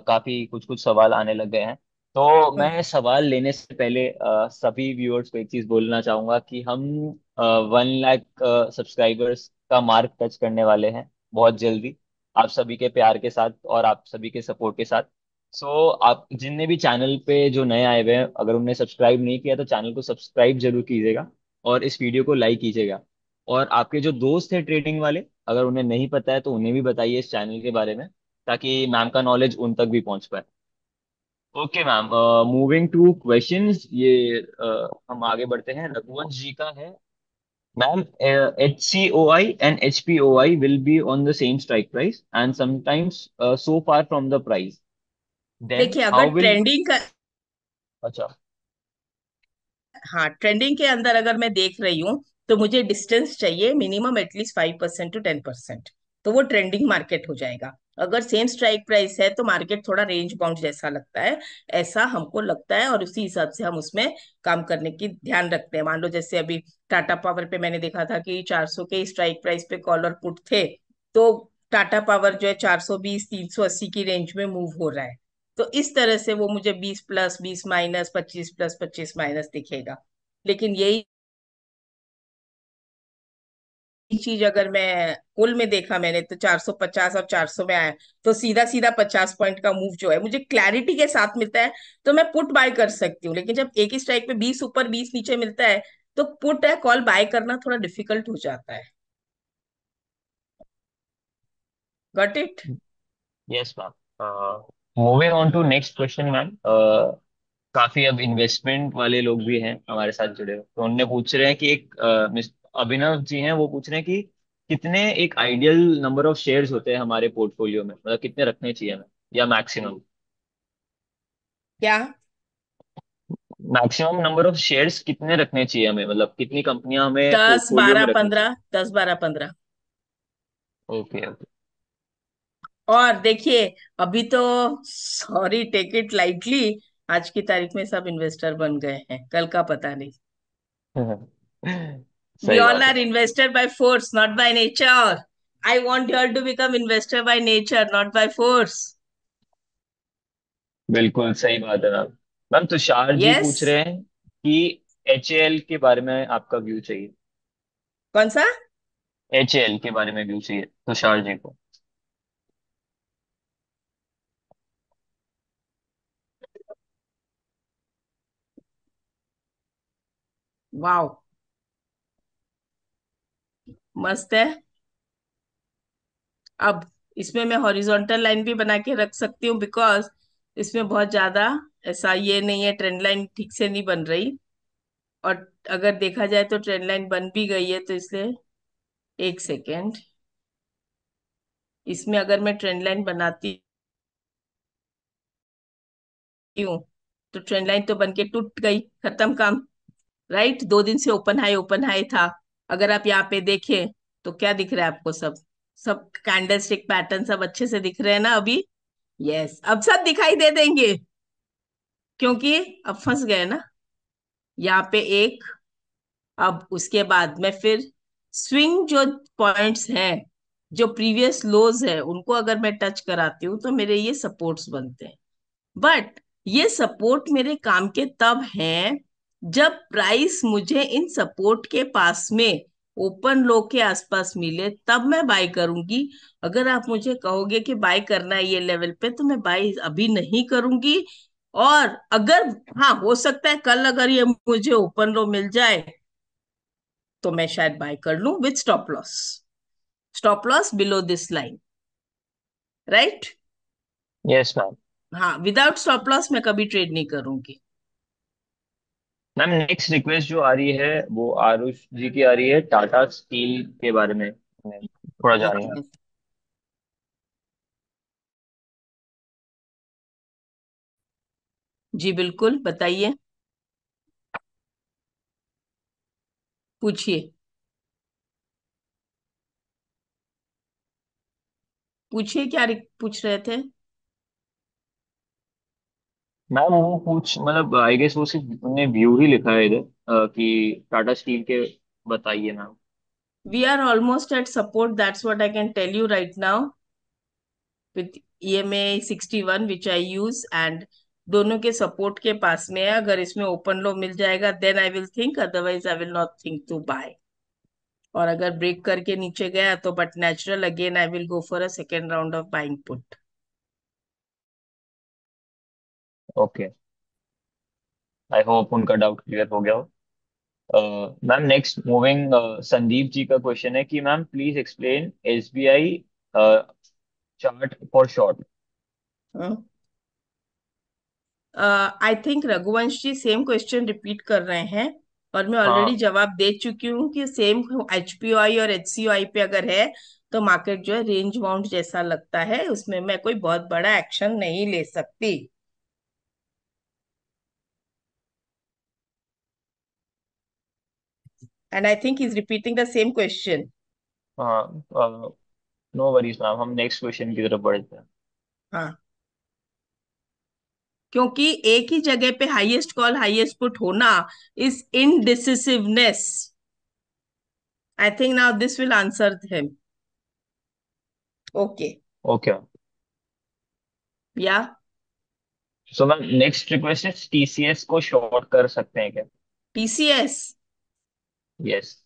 काफी कुछ कुछ सवाल आने लग गए हैं तो हम्म। मैं सवाल लेने से पहले uh, सभी व्यूअर्स को एक चीज बोलना चाहूंगा कि हम वन लाख सब्सक्राइबर्स का मार्क टच करने वाले हैं बहुत जल्दी आप सभी के प्यार के साथ और आप सभी के सपोर्ट के साथ सो so, आप जिनने भी चैनल पे जो नए आए हुए हैं अगर उनने सब्सक्राइब नहीं किया तो चैनल को सब्सक्राइब जरूर कीजिएगा और इस वीडियो को लाइक कीजिएगा और आपके जो दोस्त हैं ट्रेडिंग वाले अगर उन्हें नहीं पता है तो उन्हें भी बताइए इस चैनल के बारे में ताकि मैम का नॉलेज उन तक भी पहुंच पाए okay ma'am moving to questions ये uh, हम आगे बढ़ते हैं रघुवंश जी का है Ma'am, uh, HCOI and HPOI will be on the same strike price and sometimes uh, so far from the price. Then देखिए agar will... trending ka acha ha trending ke andar agar main dekh rahi hu to mujhe distance chahiye minimum at least 5% to 10% to wo trending market ho jayega अगर same strike price है तो market थोड़ा range bound जैसा लगता है ऐसा हमको लगता है और उसी हिसाब से हम उसमें काम करने की ध्यान रखते हैं मान लो जैसे अभी टाटा पावर पे मैंने देखा था कि 400 के स्ट्राइक प्राइस पे कॉलर पुट थे तो टाटा पावर जो है 420 380 की रेंज में मूव हो रहा है तो इस तरह से वो मुझे बीस प्लस बीस माइनस पच्चीस प्लस पच्चीस माइनस दिखेगा लेकिन यही एक चीज अगर मैं कुल में देखा मैंने तो 450 और 400 में आया तो सीधा सीधा 50 पॉइंट का मूव जो है मुझे क्लैरिटी के साथ मिलता है तो मैं पुट बाय कर सकती हूँ लेकिन जब एक ही स्ट्राइक पे 20 ऊपर 20 नीचे मिलता है तो पुट है कॉल बाय करना थोड़ा डिफिकल्ट हो जाता है got it yes ma'am moving on to next question ma'am काफी अब इन्वेस्टमेंट वाले लोग भी हैं हमारे साथ जुड़े हुए तो उनने पूछ रहे हैं कि एक uh, अभिनव जी हैं वो पूछ रहे हैं कि कितने एक आइडियल नंबर ऑफ शेयर्स होते हैं हमारे पोर्टफोलियो में मतलब कितने रखने चाहिए हमें या मैक्सिमम क्या मैक्सिमम नंबर ऑफ शेयर्स कितने रखने चाहिए हमें मतलब कितनी कंपनियां हमें दस पोर्टफोलियो बारह में रखनी पंद्रह दस बारह पंद्रह ओके ओके और देखिए अभी तो सॉरी टेक इट लाइटली आज की तारीख में सब इन्वेस्टर बन गए हैं कल का पता नहीं हाँ। we all are invested by force, not by nature. I want you all to become investor by nature, not by force. बिल्कुल सही बात है ma'am ma'am Tushar ji yes. पूछ रहे हैं कि एच के बारे में आपका व्यू चाहिए कौन सा एच के बारे में व्यू चाहिए तुषार जी को वाओ मस्त है अब इसमें मैं हॉरिजॉन्टल लाइन भी बना के रख सकती हूँ बिकॉज इसमें बहुत ज्यादा ऐसा ये नहीं है ट्रेंड लाइन ठीक से नहीं बन रही और अगर देखा जाए तो ट्रेंड लाइन बन भी गई है तो इसलिए एक सेकेंड इसमें अगर मैं ट्रेंड लाइन बनाती हूँ तो ट्रेंड लाइन तो बन के टूट गई खत्म काम राइट दो दिन से ओपन हाई ओपन हाई था अगर आप यहाँ पे देखें तो क्या दिख रहा है आपको सब सब कैंडल स्टिक पैटर्न सब अच्छे से दिख रहे हैं ना अभी यस अब सब दिखाई दे देंगे क्योंकि अब फंस गए ना यहाँ पे एक अब उसके बाद में फिर स्विंग जो पॉइंट्स हैं जो प्रीवियस लोज है उनको अगर मैं टच कराती हूँ तो मेरे ये सपोर्ट्स बनते हैं बट ये सपोर्ट मेरे काम के तब हैं जब प्राइस मुझे इन सपोर्ट के पास में ओपन लो के आसपास मिले तब मैं बाय करूंगी अगर आप मुझे कहोगे कि बाय करना है ये लेवल पे तो मैं बाय अभी नहीं करूंगी और अगर हाँ हो सकता है कल अगर ये मुझे ओपन लो मिल जाए तो मैं शायद बाय कर लू with stop loss stop loss below this line right yes ma'am हाँ विदाउट स्टॉप लॉस मैं कभी ट्रेड नहीं करूंगी मैम नेक्स्ट रिक्वेस्ट जो आ रही है वो आरुष जी की आ रही है टाटा स्टील के बारे में थोड़ा जानिए जी बिल्कुल बताइए पूछिए पूछिए क्या पूछ रहे थे मैम वो कुछ मतलब आई गेस वो सिर्फ उन्होंने व्यू ही लिखा है इधर कि टाटा स्टील के बताइए ma'am We are almost at support. That's what I can tell you right now with EMA 61 which I use and दोनों के सपोर्ट के पास में है अगर इसमें ओपन लो मिल जाएगा then I will think otherwise I will not think to buy और अगर ब्रेक करके नीचे गया तो but natural again I will go for a second round of buying put okay I hope उनका डाउट क्लियर हो गया हो ma'am next moving Sandeep ji का क्वेश्चन है कि ma'am please explain S B I chart for short I think Raghuvansh ji same question repeat कर रहे हैं और मैं ऑलरेडी हाँ. जवाब दे चुकी हूँ कि सेम एचपीओआई और एचसीओआई पे अगर है तो मार्केट जो है रेंज बाउंड जैसा लगता है उसमें मैं कोई बहुत बड़ा एक्शन नहीं ले सकती and I think he's repeating the same question. हाँ uh, नो वरीज मैम हम नेक्स्ट क्वेश्चन की तरफ बढ़ते हैं हाँ क्योंकि एक ही जगह पे हाईएस्ट कॉल हाईएस्ट पुट होना is in indecisiveness I think now this will answer him okay okay yeah so ma'am next request है टीसीएस को शॉर्ट कर सकते हैं क्या TCS Yes.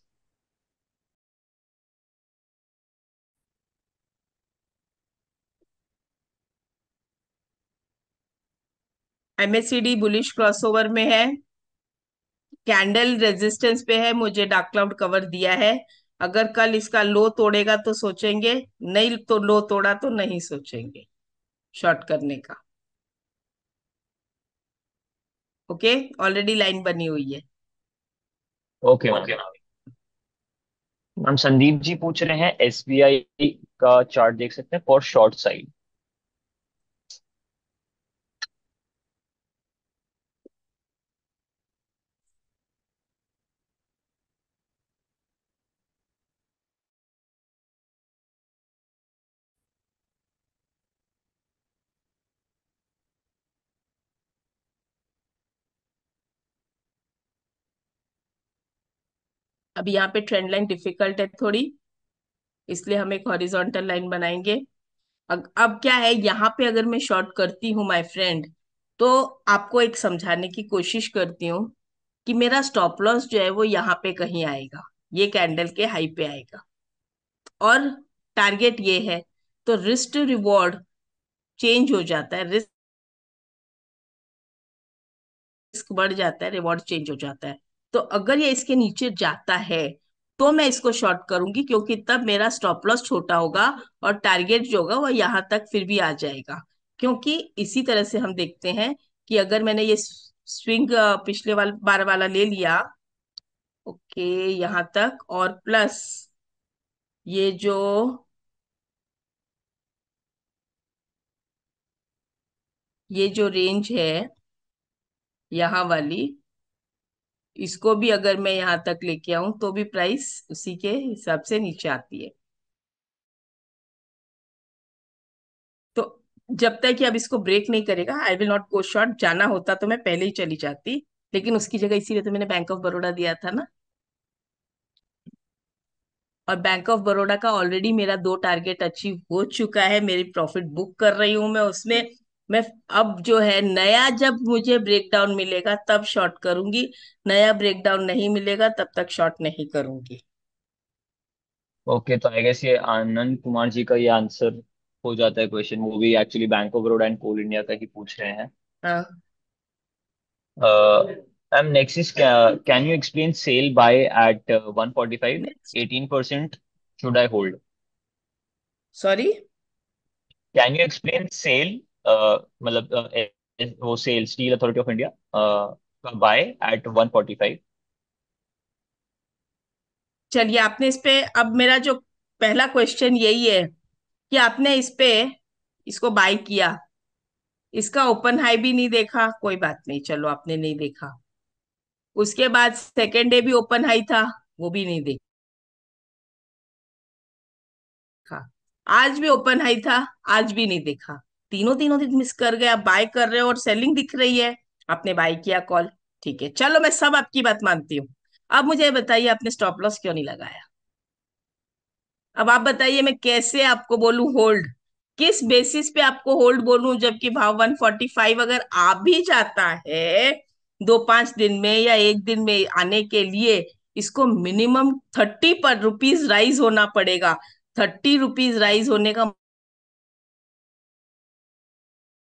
MACD bullish crossover में है कैंडल रेजिस्टेंस पे है मुझे डार्क क्लाउड कवर दिया है अगर कल इसका लो तोड़ेगा तो सोचेंगे नहीं तो लो तोड़ा तो नहीं सोचेंगे शॉर्ट करने का ओके ऑलरेडी लाइन बनी हुई है okay okay ma'am Sandeep ji पूछ रहे हैं एसबीआई का चार्ट देख सकते हैं फॉर शॉर्ट साइड अब यहाँ पे ट्रेंड लाइन डिफिकल्ट है थोड़ी इसलिए हम एक हॉरिजॉन्टल लाइन बनाएंगे अब, अब क्या है यहाँ पे अगर मैं शॉर्ट करती हूँ माय फ्रेंड तो आपको एक समझाने की कोशिश करती हूँ कि मेरा स्टॉप लॉस जो है वो यहाँ पे कहीं आएगा ये कैंडल के हाई पे आएगा और टारगेट ये है तो रिस्ट रिवॉर्ड चेंज हो जाता है रिस्क बढ़ जाता है रिवॉर्ड चेंज हो जाता है तो अगर ये इसके नीचे जाता है तो मैं इसको शॉर्ट करूंगी क्योंकि तब मेरा स्टॉप लॉस छोटा होगा और टारगेट जो होगा वह यहां तक फिर भी आ जाएगा क्योंकि इसी तरह से हम देखते हैं कि अगर मैंने ये स्विंग पिछले वाल बार वाला ले लिया ओके यहां तक और प्लस ये जो ये जो रेंज है यहां वाली इसको भी अगर मैं यहाँ तक लेके आऊं तो भी प्राइस उसी के हिसाब से नीचे आती है तो जब तक कि अब इसको ब्रेक नहीं करेगा I will not go short जाना होता तो मैं पहले ही चली जाती लेकिन उसकी जगह इसीलिए तो मैंने बैंक ऑफ बड़ोडा दिया था ना और बैंक ऑफ बड़ोडा का ऑलरेडी मेरा दो टारगेट अचीव हो चुका है मेरी प्रॉफिट बुक कर रही हूं मैं उसमें मैं अब जो है नया जब मुझे ब्रेकडाउन मिलेगा तब शॉर्ट करूंगी नया ब्रेकडाउन नहीं मिलेगा तब तक शॉर्ट नहीं करूंगी ओके okay, तो आई गेस ये आनंद कुमार जी का ये आंसर हो जाता है क्वेश्चन वो भी actually bank of Baroda and coal India का ही पूछ रहे हैं ma'am next is can you explain SAIL buy at 145 18% should I hold sorry can you explain SAIL मतलब वो SAIL steel authority of India buy at one forty five चलिए आपने इस पे अब मेरा जो पहला क्वेश्चन यही है कि आपने इस पे इसको बाय किया इसका ओपन हाई भी नहीं देखा कोई बात नहीं चलो आपने नहीं देखा उसके बाद सेकेंड डे भी ओपन हाई था वो भी नहीं देखा आज भी ओपन हाई था आज भी नहीं देखा तीनों तीनों दिन मिस कर गए आप बाय कर रहे हो और सेलिंग दिख रही है आपने बाय किया कॉल ठीक है चलो मैं सब आपकी बात मानती हूँ अब मुझे बताइए आपने स्टॉप लॉस क्यों नहीं लगाया अब आप बताइए मैं कैसे आपको बोलूं होल्ड किस बेसिस पे आपको होल्ड बोलूं जबकि भाव 145 अगर आ भी जाता है दो पांच दिन में या एक दिन में आने के लिए इसको मिनिमम थर्टी पर रुपीज राइज होना पड़ेगा थर्टी रुपीज राइज होने का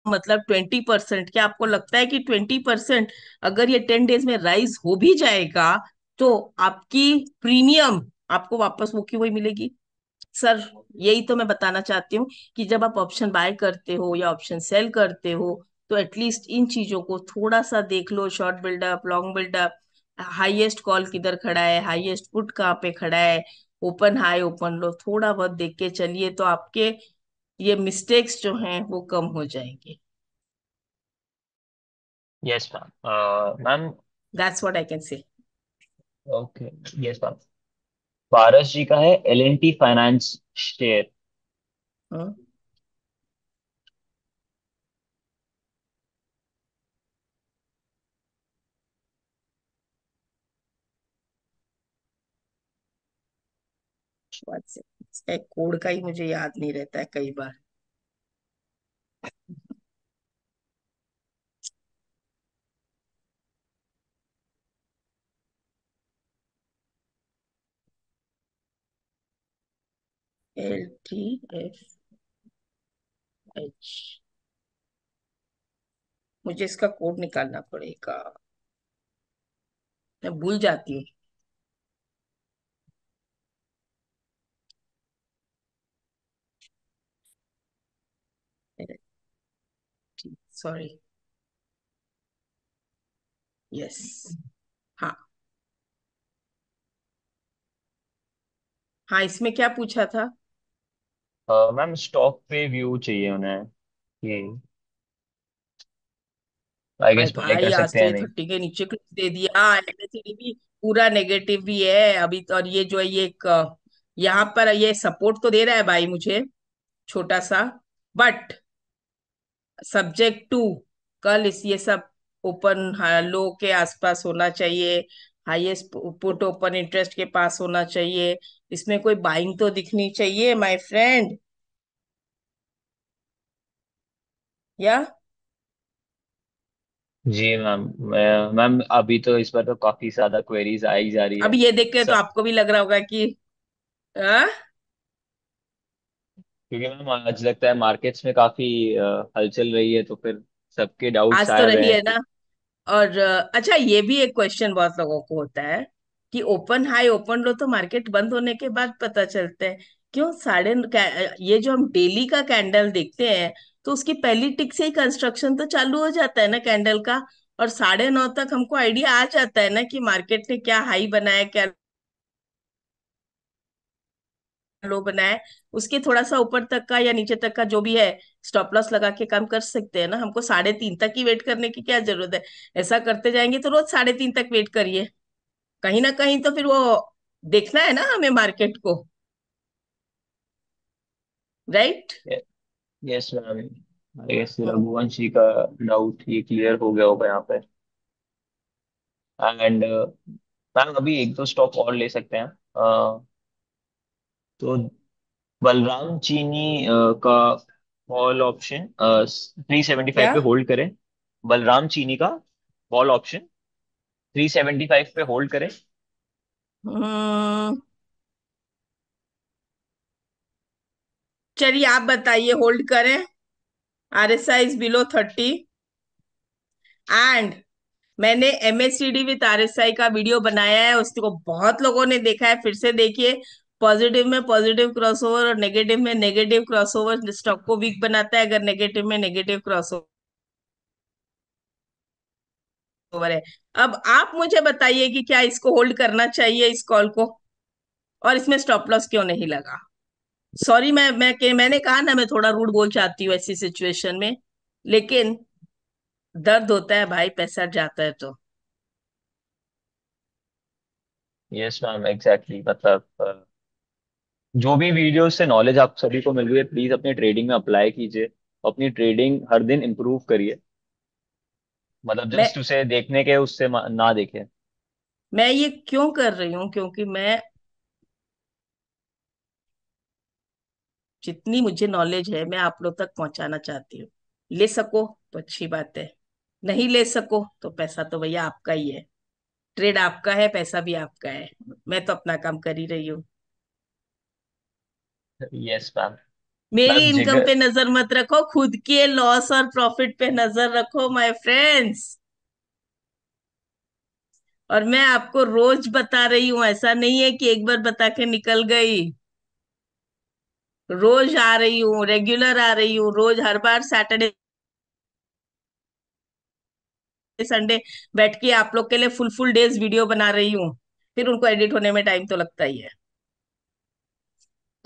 मतलब ट्वेंटी परसेंट क्या आपको लगता है कि ट्वेंटी परसेंट अगर ये टेन डेज में राइज हो भी जाएगा तो आपकी प्रीमियम आपको वापस वो क्यों मिलेगी सर यही तो मैं बताना चाहती हूँ कि जब आप ऑप्शन बाय करते हो या ऑप्शन सेल करते हो तो एटलीस्ट इन चीजों को थोड़ा सा देख लो short buildup long buildup highest call किधर खड़ा है हाईएस्ट पुट कहाँ पे खड़ा है ओपन हाई ओपन लो थोड़ा बहुत देख के चलिए तो आपके ये मिस्टेक्स जो हैं वो कम हो जाएंगे yes ma'am ma'am that's what I can say okay yes ma'am Paras ji का है L N T finance share What's it? एक कोड का ही मुझे याद नहीं रहता है कई बार एल टी एफ एच मुझे इसका कोड निकालना पड़ेगा मैं भूल जाती हूँ sorry yes हाँ हाँ इसमें क्या पूछा था अ, मैम स्टॉक पे व्यू चाहिए उन्हें तो ये आई भाई गेस पढ़ाई कर आज सकते तो हैं ये नहीं थर्टी के नीचे क्लोज दे दिया एलएसईडी हाँ, e भी पूरा नेगेटिव भी है अभी तो और ये जो है ये एक यहाँ पर ये सपोर्ट तो दे रहा है भाई मुझे छोटा सा बट सब्जेक्ट टू कल इस ये सब ओपन हाँ, लो के आसपास होना चाहिए हाईएस्ट पुट ओपन इंटरेस्ट के पास होना चाहिए इसमें कोई बाइंग तो दिखनी चाहिए माय फ्रेंड या जी मैम मैम अभी तो इस पर तो काफी ज्यादा क्वेरीज आई जा रही है अभी ये देख के तो आपको भी लग रहा होगा कि आ? हाँ? क्योंकि मैम आज लगता है मार्केट्स में काफी हलचल रही है तो फिर सबके डाउट्स आज तो आ रहे रही हैं है ना और अच्छा ये भी एक क्वेश्चन बहुत लोगों को होता है कि ओपन हाई ओपन लो तो मार्केट बंद होने के बाद पता चलता है क्यों साढ़े ये जो हम डेली का कैंडल देखते हैं तो उसकी पहली टिक से ही कंस्ट्रक्शन तो चालू हो जाता है ना कैंडल का और साढ़े नौ तक हमको आइडिया आ जाता है ना कि मार्केट ने क्या हाई बनाया क्या लो बनाए उसके थोड़ा सा ऊपर तक का या नीचे तक का जो भी है स्टॉप लॉस लगा के काम कर सकते हैं ना हमको साढ़े तीन तक ही वेट करने की क्या जरूरत है ऐसा करते जाएंगे तो रोज साढ़े तीन तक वेट करिए कहीं ना कहीं तो फिर वो देखना है ना हमें मार्केट को राइट यस मैम जी का डाउट ये क्लियर हो गया होगा यहाँ पे एंड मैम अभी एक दो तो स्टॉक और ले सकते हैं uh, तो बलराम चीनी का call option three seventy five क्या पे होल्ड करें बलराम चीनी का call option three seventy five पे होल्ड करें हम्म, चलिए आप बताइए होल्ड करें R S I is below thirty and मैंने एमएससीडी एस आई का वीडियो बनाया है उसको बहुत लोगों ने देखा है फिर से देखिए पॉजिटिव में पॉजिटिव क्रॉसओवर और नेगेटिव में नेगेटिव क्रॉसओवर स्टॉक को वीक बनाता है अगर नेगेटिव में नेगेटिव क्रॉसओवर है अब आप मुझे बताइए कि क्या इसको होल्ड करना चाहिए इस कॉल को और इसमें स्टॉप लॉस क्यों नहीं लगा सॉरी मैं मैं के, मैंने कहा ना मैं थोड़ा रूड बोल चाहती हूँ ऐसी सिचुएशन में लेकिन दर्द होता है भाई पैसा जाता है तो यस मैम एग्जैक्टली मतलब जो भी वीडियो से नॉलेज आप सभी को मिल रही है प्लीज अपने ट्रेडिंग में अप्लाई कीजिए अपनी ट्रेडिंग हर दिन इम्प्रूव करिए मतलब मैं जस्ट उसे देखने के उससे ना देखे मैं ये क्यों कर रही हूं क्योंकि मैं जितनी मुझे नॉलेज है मैं आप लोग तक पहुंचाना चाहती हूँ ले सको तो अच्छी बात है नहीं ले सको तो पैसा तो भैया आपका ही है ट्रेड आपका है पैसा भी आपका है मैं तो अपना काम कर ही रही हूँ यस मैम मेरी मैम इनकम जिगर पे नजर मत रखो खुद के लॉस और प्रॉफिट पे नजर रखो माय फ्रेंड्स और मैं आपको रोज बता रही हूं ऐसा नहीं है कि एक बार बता के निकल गई रोज आ रही हूँ रेगुलर आ रही हूँ रोज हर बार सैटरडे संडे बैठ के आप लोग के लिए फुल फुल डेज वीडियो बना रही हूँ फिर उनको एडिट होने में टाइम तो लगता ही है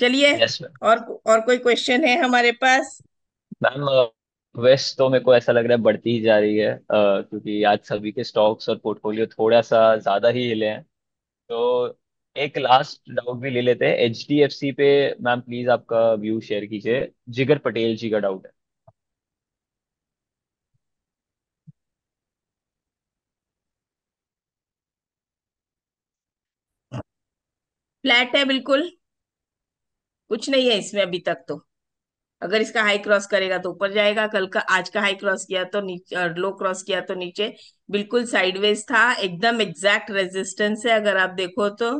चलिए yes, और और कोई क्वेश्चन है हमारे पास मैम वेस्ट uh, तो मेरे को ऐसा लग रहा है बढ़ती ही जा रही है uh, क्योंकि आज सभी के स्टॉक्स और पोर्टफोलियो थोड़ा सा ज्यादा ही हिले हैं तो एक लास्ट डाउट भी ले लेते हैं एच डी एफ सी पे मैम प्लीज आपका व्यू शेयर कीजिए जिगर पटेल जी का डाउट है फ्लैट है बिल्कुल कुछ नहीं है इसमें अभी तक तो अगर इसका हाई क्रॉस करेगा तो ऊपर जाएगा कल का आज का हाई क्रॉस किया तो नीचे लो क्रॉस किया तो नीचे बिल्कुल साइडवेज था एकदम एग्जैक्ट रेजिस्टेंस है अगर आप देखो तो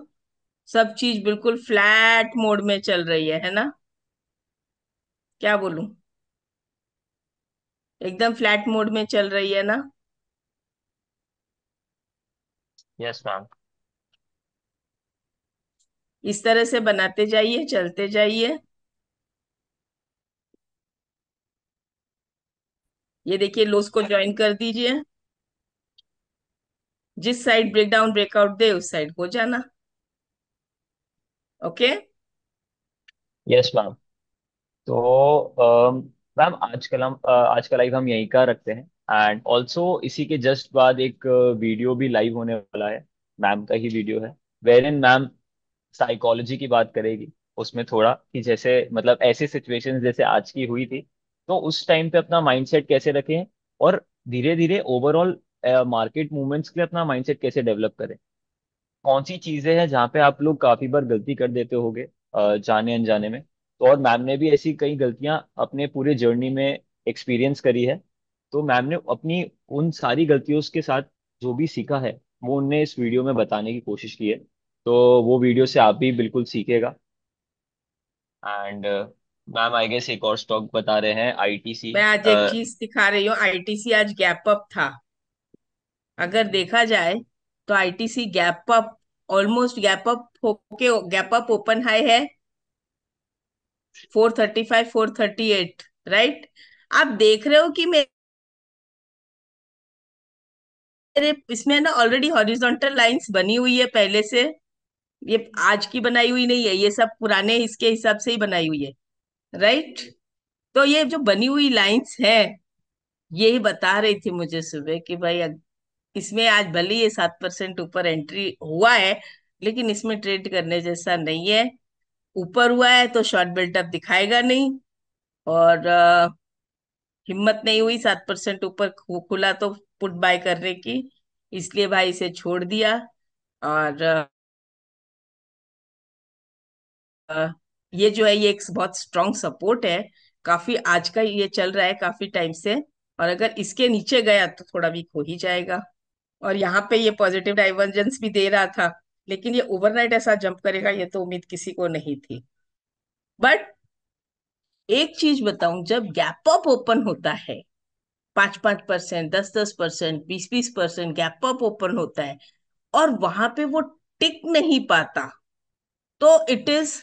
सब चीज बिल्कुल फ्लैट मोड में चल रही है है ना क्या बोलू एकदम फ्लैट मोड में चल रही है ना यस yes, मैम इस तरह से बनाते जाइए चलते जाइए ये देखिए लोस को ज्वाइन कर दीजिए जिस साइड डाउन ब्रेकआउट दे उस साइड हो जाना ओके यस मैम तो मैम आज कल हम आज का लाइव हम यही का रखते हैं एंड ऑल्सो इसी के जस्ट बाद एक वीडियो भी लाइव होने वाला है मैम का ही वीडियो है वेर इन मैम साइकोलॉजी की बात करेगी उसमें थोड़ा कि जैसे मतलब ऐसे सिचुएशन जैसे आज की हुई थी तो उस टाइम पे अपना माइंडसेट कैसे रखें और धीरे धीरे ओवरऑल मार्केट मूवमेंट्स के लिए अपना माइंडसेट कैसे डेवलप करें कौन सी चीजें हैं जहाँ पे आप लोग काफी बार गलती कर देते हो जाने अनजाने में तो और मैम ने भी ऐसी कई गलतियां अपने पूरे जर्नी में एक्सपीरियंस करी है तो मैम ने अपनी उन सारी गलतियों के साथ जो भी सीखा है वो उनने इस वीडियो में बताने की कोशिश की है तो वो वीडियो से आप भी बिल्कुल सीखेगा एंड मैम आई गेस एक और स्टॉक बता रहे हैं आईटीसी मैं आज एक चीज दिखा रही हूँ आईटीसी आज गैप अप था अगर हम्म। देखा जाए तो ITC gap up almost gap up होके गैप अप ओपन हाई है four thirty five four thirty eight right आप देख रहे हो कि मेरे इसमें ना ऑलरेडी हॉरिजॉन्टल लाइंस बनी हुई है पहले से ये आज की बनाई हुई नहीं है ये सब पुराने इसके हिसाब से ही बनाई हुई है राइट तो ये जो बनी हुई लाइंस है ही बता रही थी मुझे सुबह कि भाई इसमें आज भले ये सात परसेंट ऊपर एंट्री हुआ है लेकिन इसमें ट्रेड करने जैसा नहीं है ऊपर हुआ है तो शॉर्ट बिल्टअप दिखाएगा नहीं और आ, हिम्मत नहीं हुई सात परसेंट ऊपर खुला तो पुट बाय करने की इसलिए भाई इसे छोड़ दिया और ये जो है ये एक बहुत स्ट्रांग सपोर्ट है काफी आज का ये चल रहा है काफी टाइम से और अगर इसके नीचे गया तो थोड़ा वीक हो ही जाएगा और यहाँ पे ये पॉजिटिव डाइवर्जेंस भी दे रहा था लेकिन ये ओवरनाइट ऐसा जंप करेगा ये तो उम्मीद किसी को नहीं थी बट एक चीज बताऊं जब गैप अप ओपन होता है पांच पांच परसेंट दस दस परसेंट बीस बीस परसेंट गैप अप ओपन होता है और वहां पे वो टिक नहीं पाता तो it is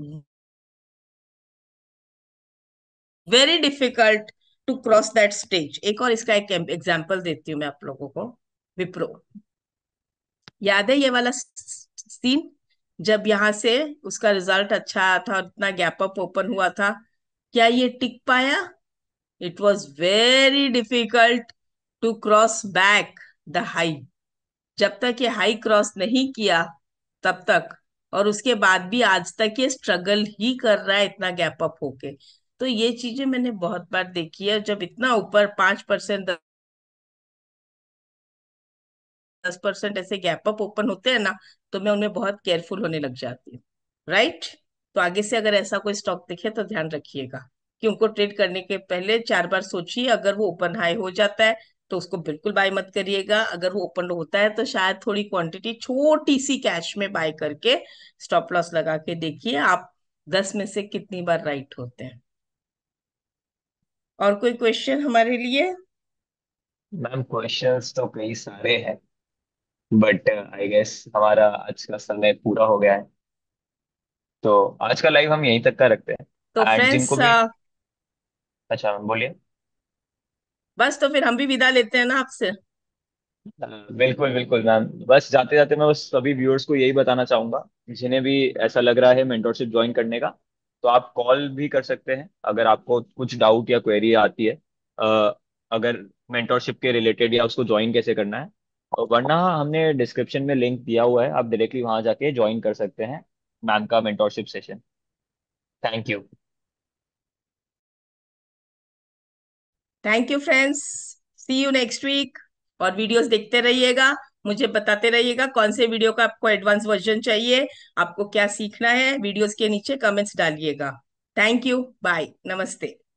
very difficult to cross that stage एक और इसका एक एग्जाम्पल देती हूँ मैं आप लोगों को विप्रो याद है ये वाला सीन जब यहाँ से उसका रिजल्ट अच्छा आया था इतना गैप अप ओपन हुआ था क्या ये टिक पाया it was very difficult to cross back the high जब तक ये हाई क्रॉस नहीं किया तब तक और उसके बाद भी आज तक ये स्ट्रगल ही कर रहा है इतना गैप अप होके तो ये चीजें मैंने बहुत बार देखी है जब इतना ऊपर पांच परसेंट दस परसेंट ऐसे गैप अप ओपन होते हैं ना तो मैं उनमें बहुत केयरफुल होने लग जाती हूँ राइट तो आगे से अगर ऐसा कोई स्टॉक दिखे तो ध्यान रखिएगा कि उनको ट्रेड करने के पहले चार बार सोचिए अगर वो ओपन हाई हो जाता है तो उसको बिल्कुल बाय मत करिएगा अगर वो ओपन होता है तो शायद थोड़ी क्वांटिटी छोटी सी कैश में बाय करके स्टॉप लॉस लगा के देखिए आप दस में से कितनी बार राइट होते हैं और कोई क्वेश्चन हमारे लिए मैम क्वेश्चंस तो कई सारे हैं बट आई गेस हमारा आज का समय पूरा हो गया है तो आज का लाइव हम यहीं तक का रखते हैं तो फ्रेंड्स जिनको भी uh, अच्छा मैम बोलिए बस तो फिर हम भी विदा लेते हैं ना आपसे बिल्कुल बिल्कुल मैम बस जाते जाते मैं बस सभी व्यूअर्स को यही बताना चाहूंगा जिन्हें भी ऐसा लग रहा है मेंटोरशिप ज्वाइन करने का तो आप कॉल भी कर सकते हैं अगर आपको कुछ डाउट या क्वेरी आती है अगर मेंटोरशिप के रिलेटेड या उसको ज्वाइन कैसे करना है वरना हमने डिस्क्रिप्शन में लिंक दिया हुआ है आप डायरेक्टली वहां जाके ज्वाइन कर सकते हैं मैम का mentorship session thank you thank you friends see you next week और वीडियोस देखते रहिएगा मुझे बताते रहिएगा कौन से वीडियो का आपको एडवांस वर्जन चाहिए आपको क्या सीखना है वीडियोस के नीचे कमेंट्स डालिएगा थैंक यू बाय नमस्ते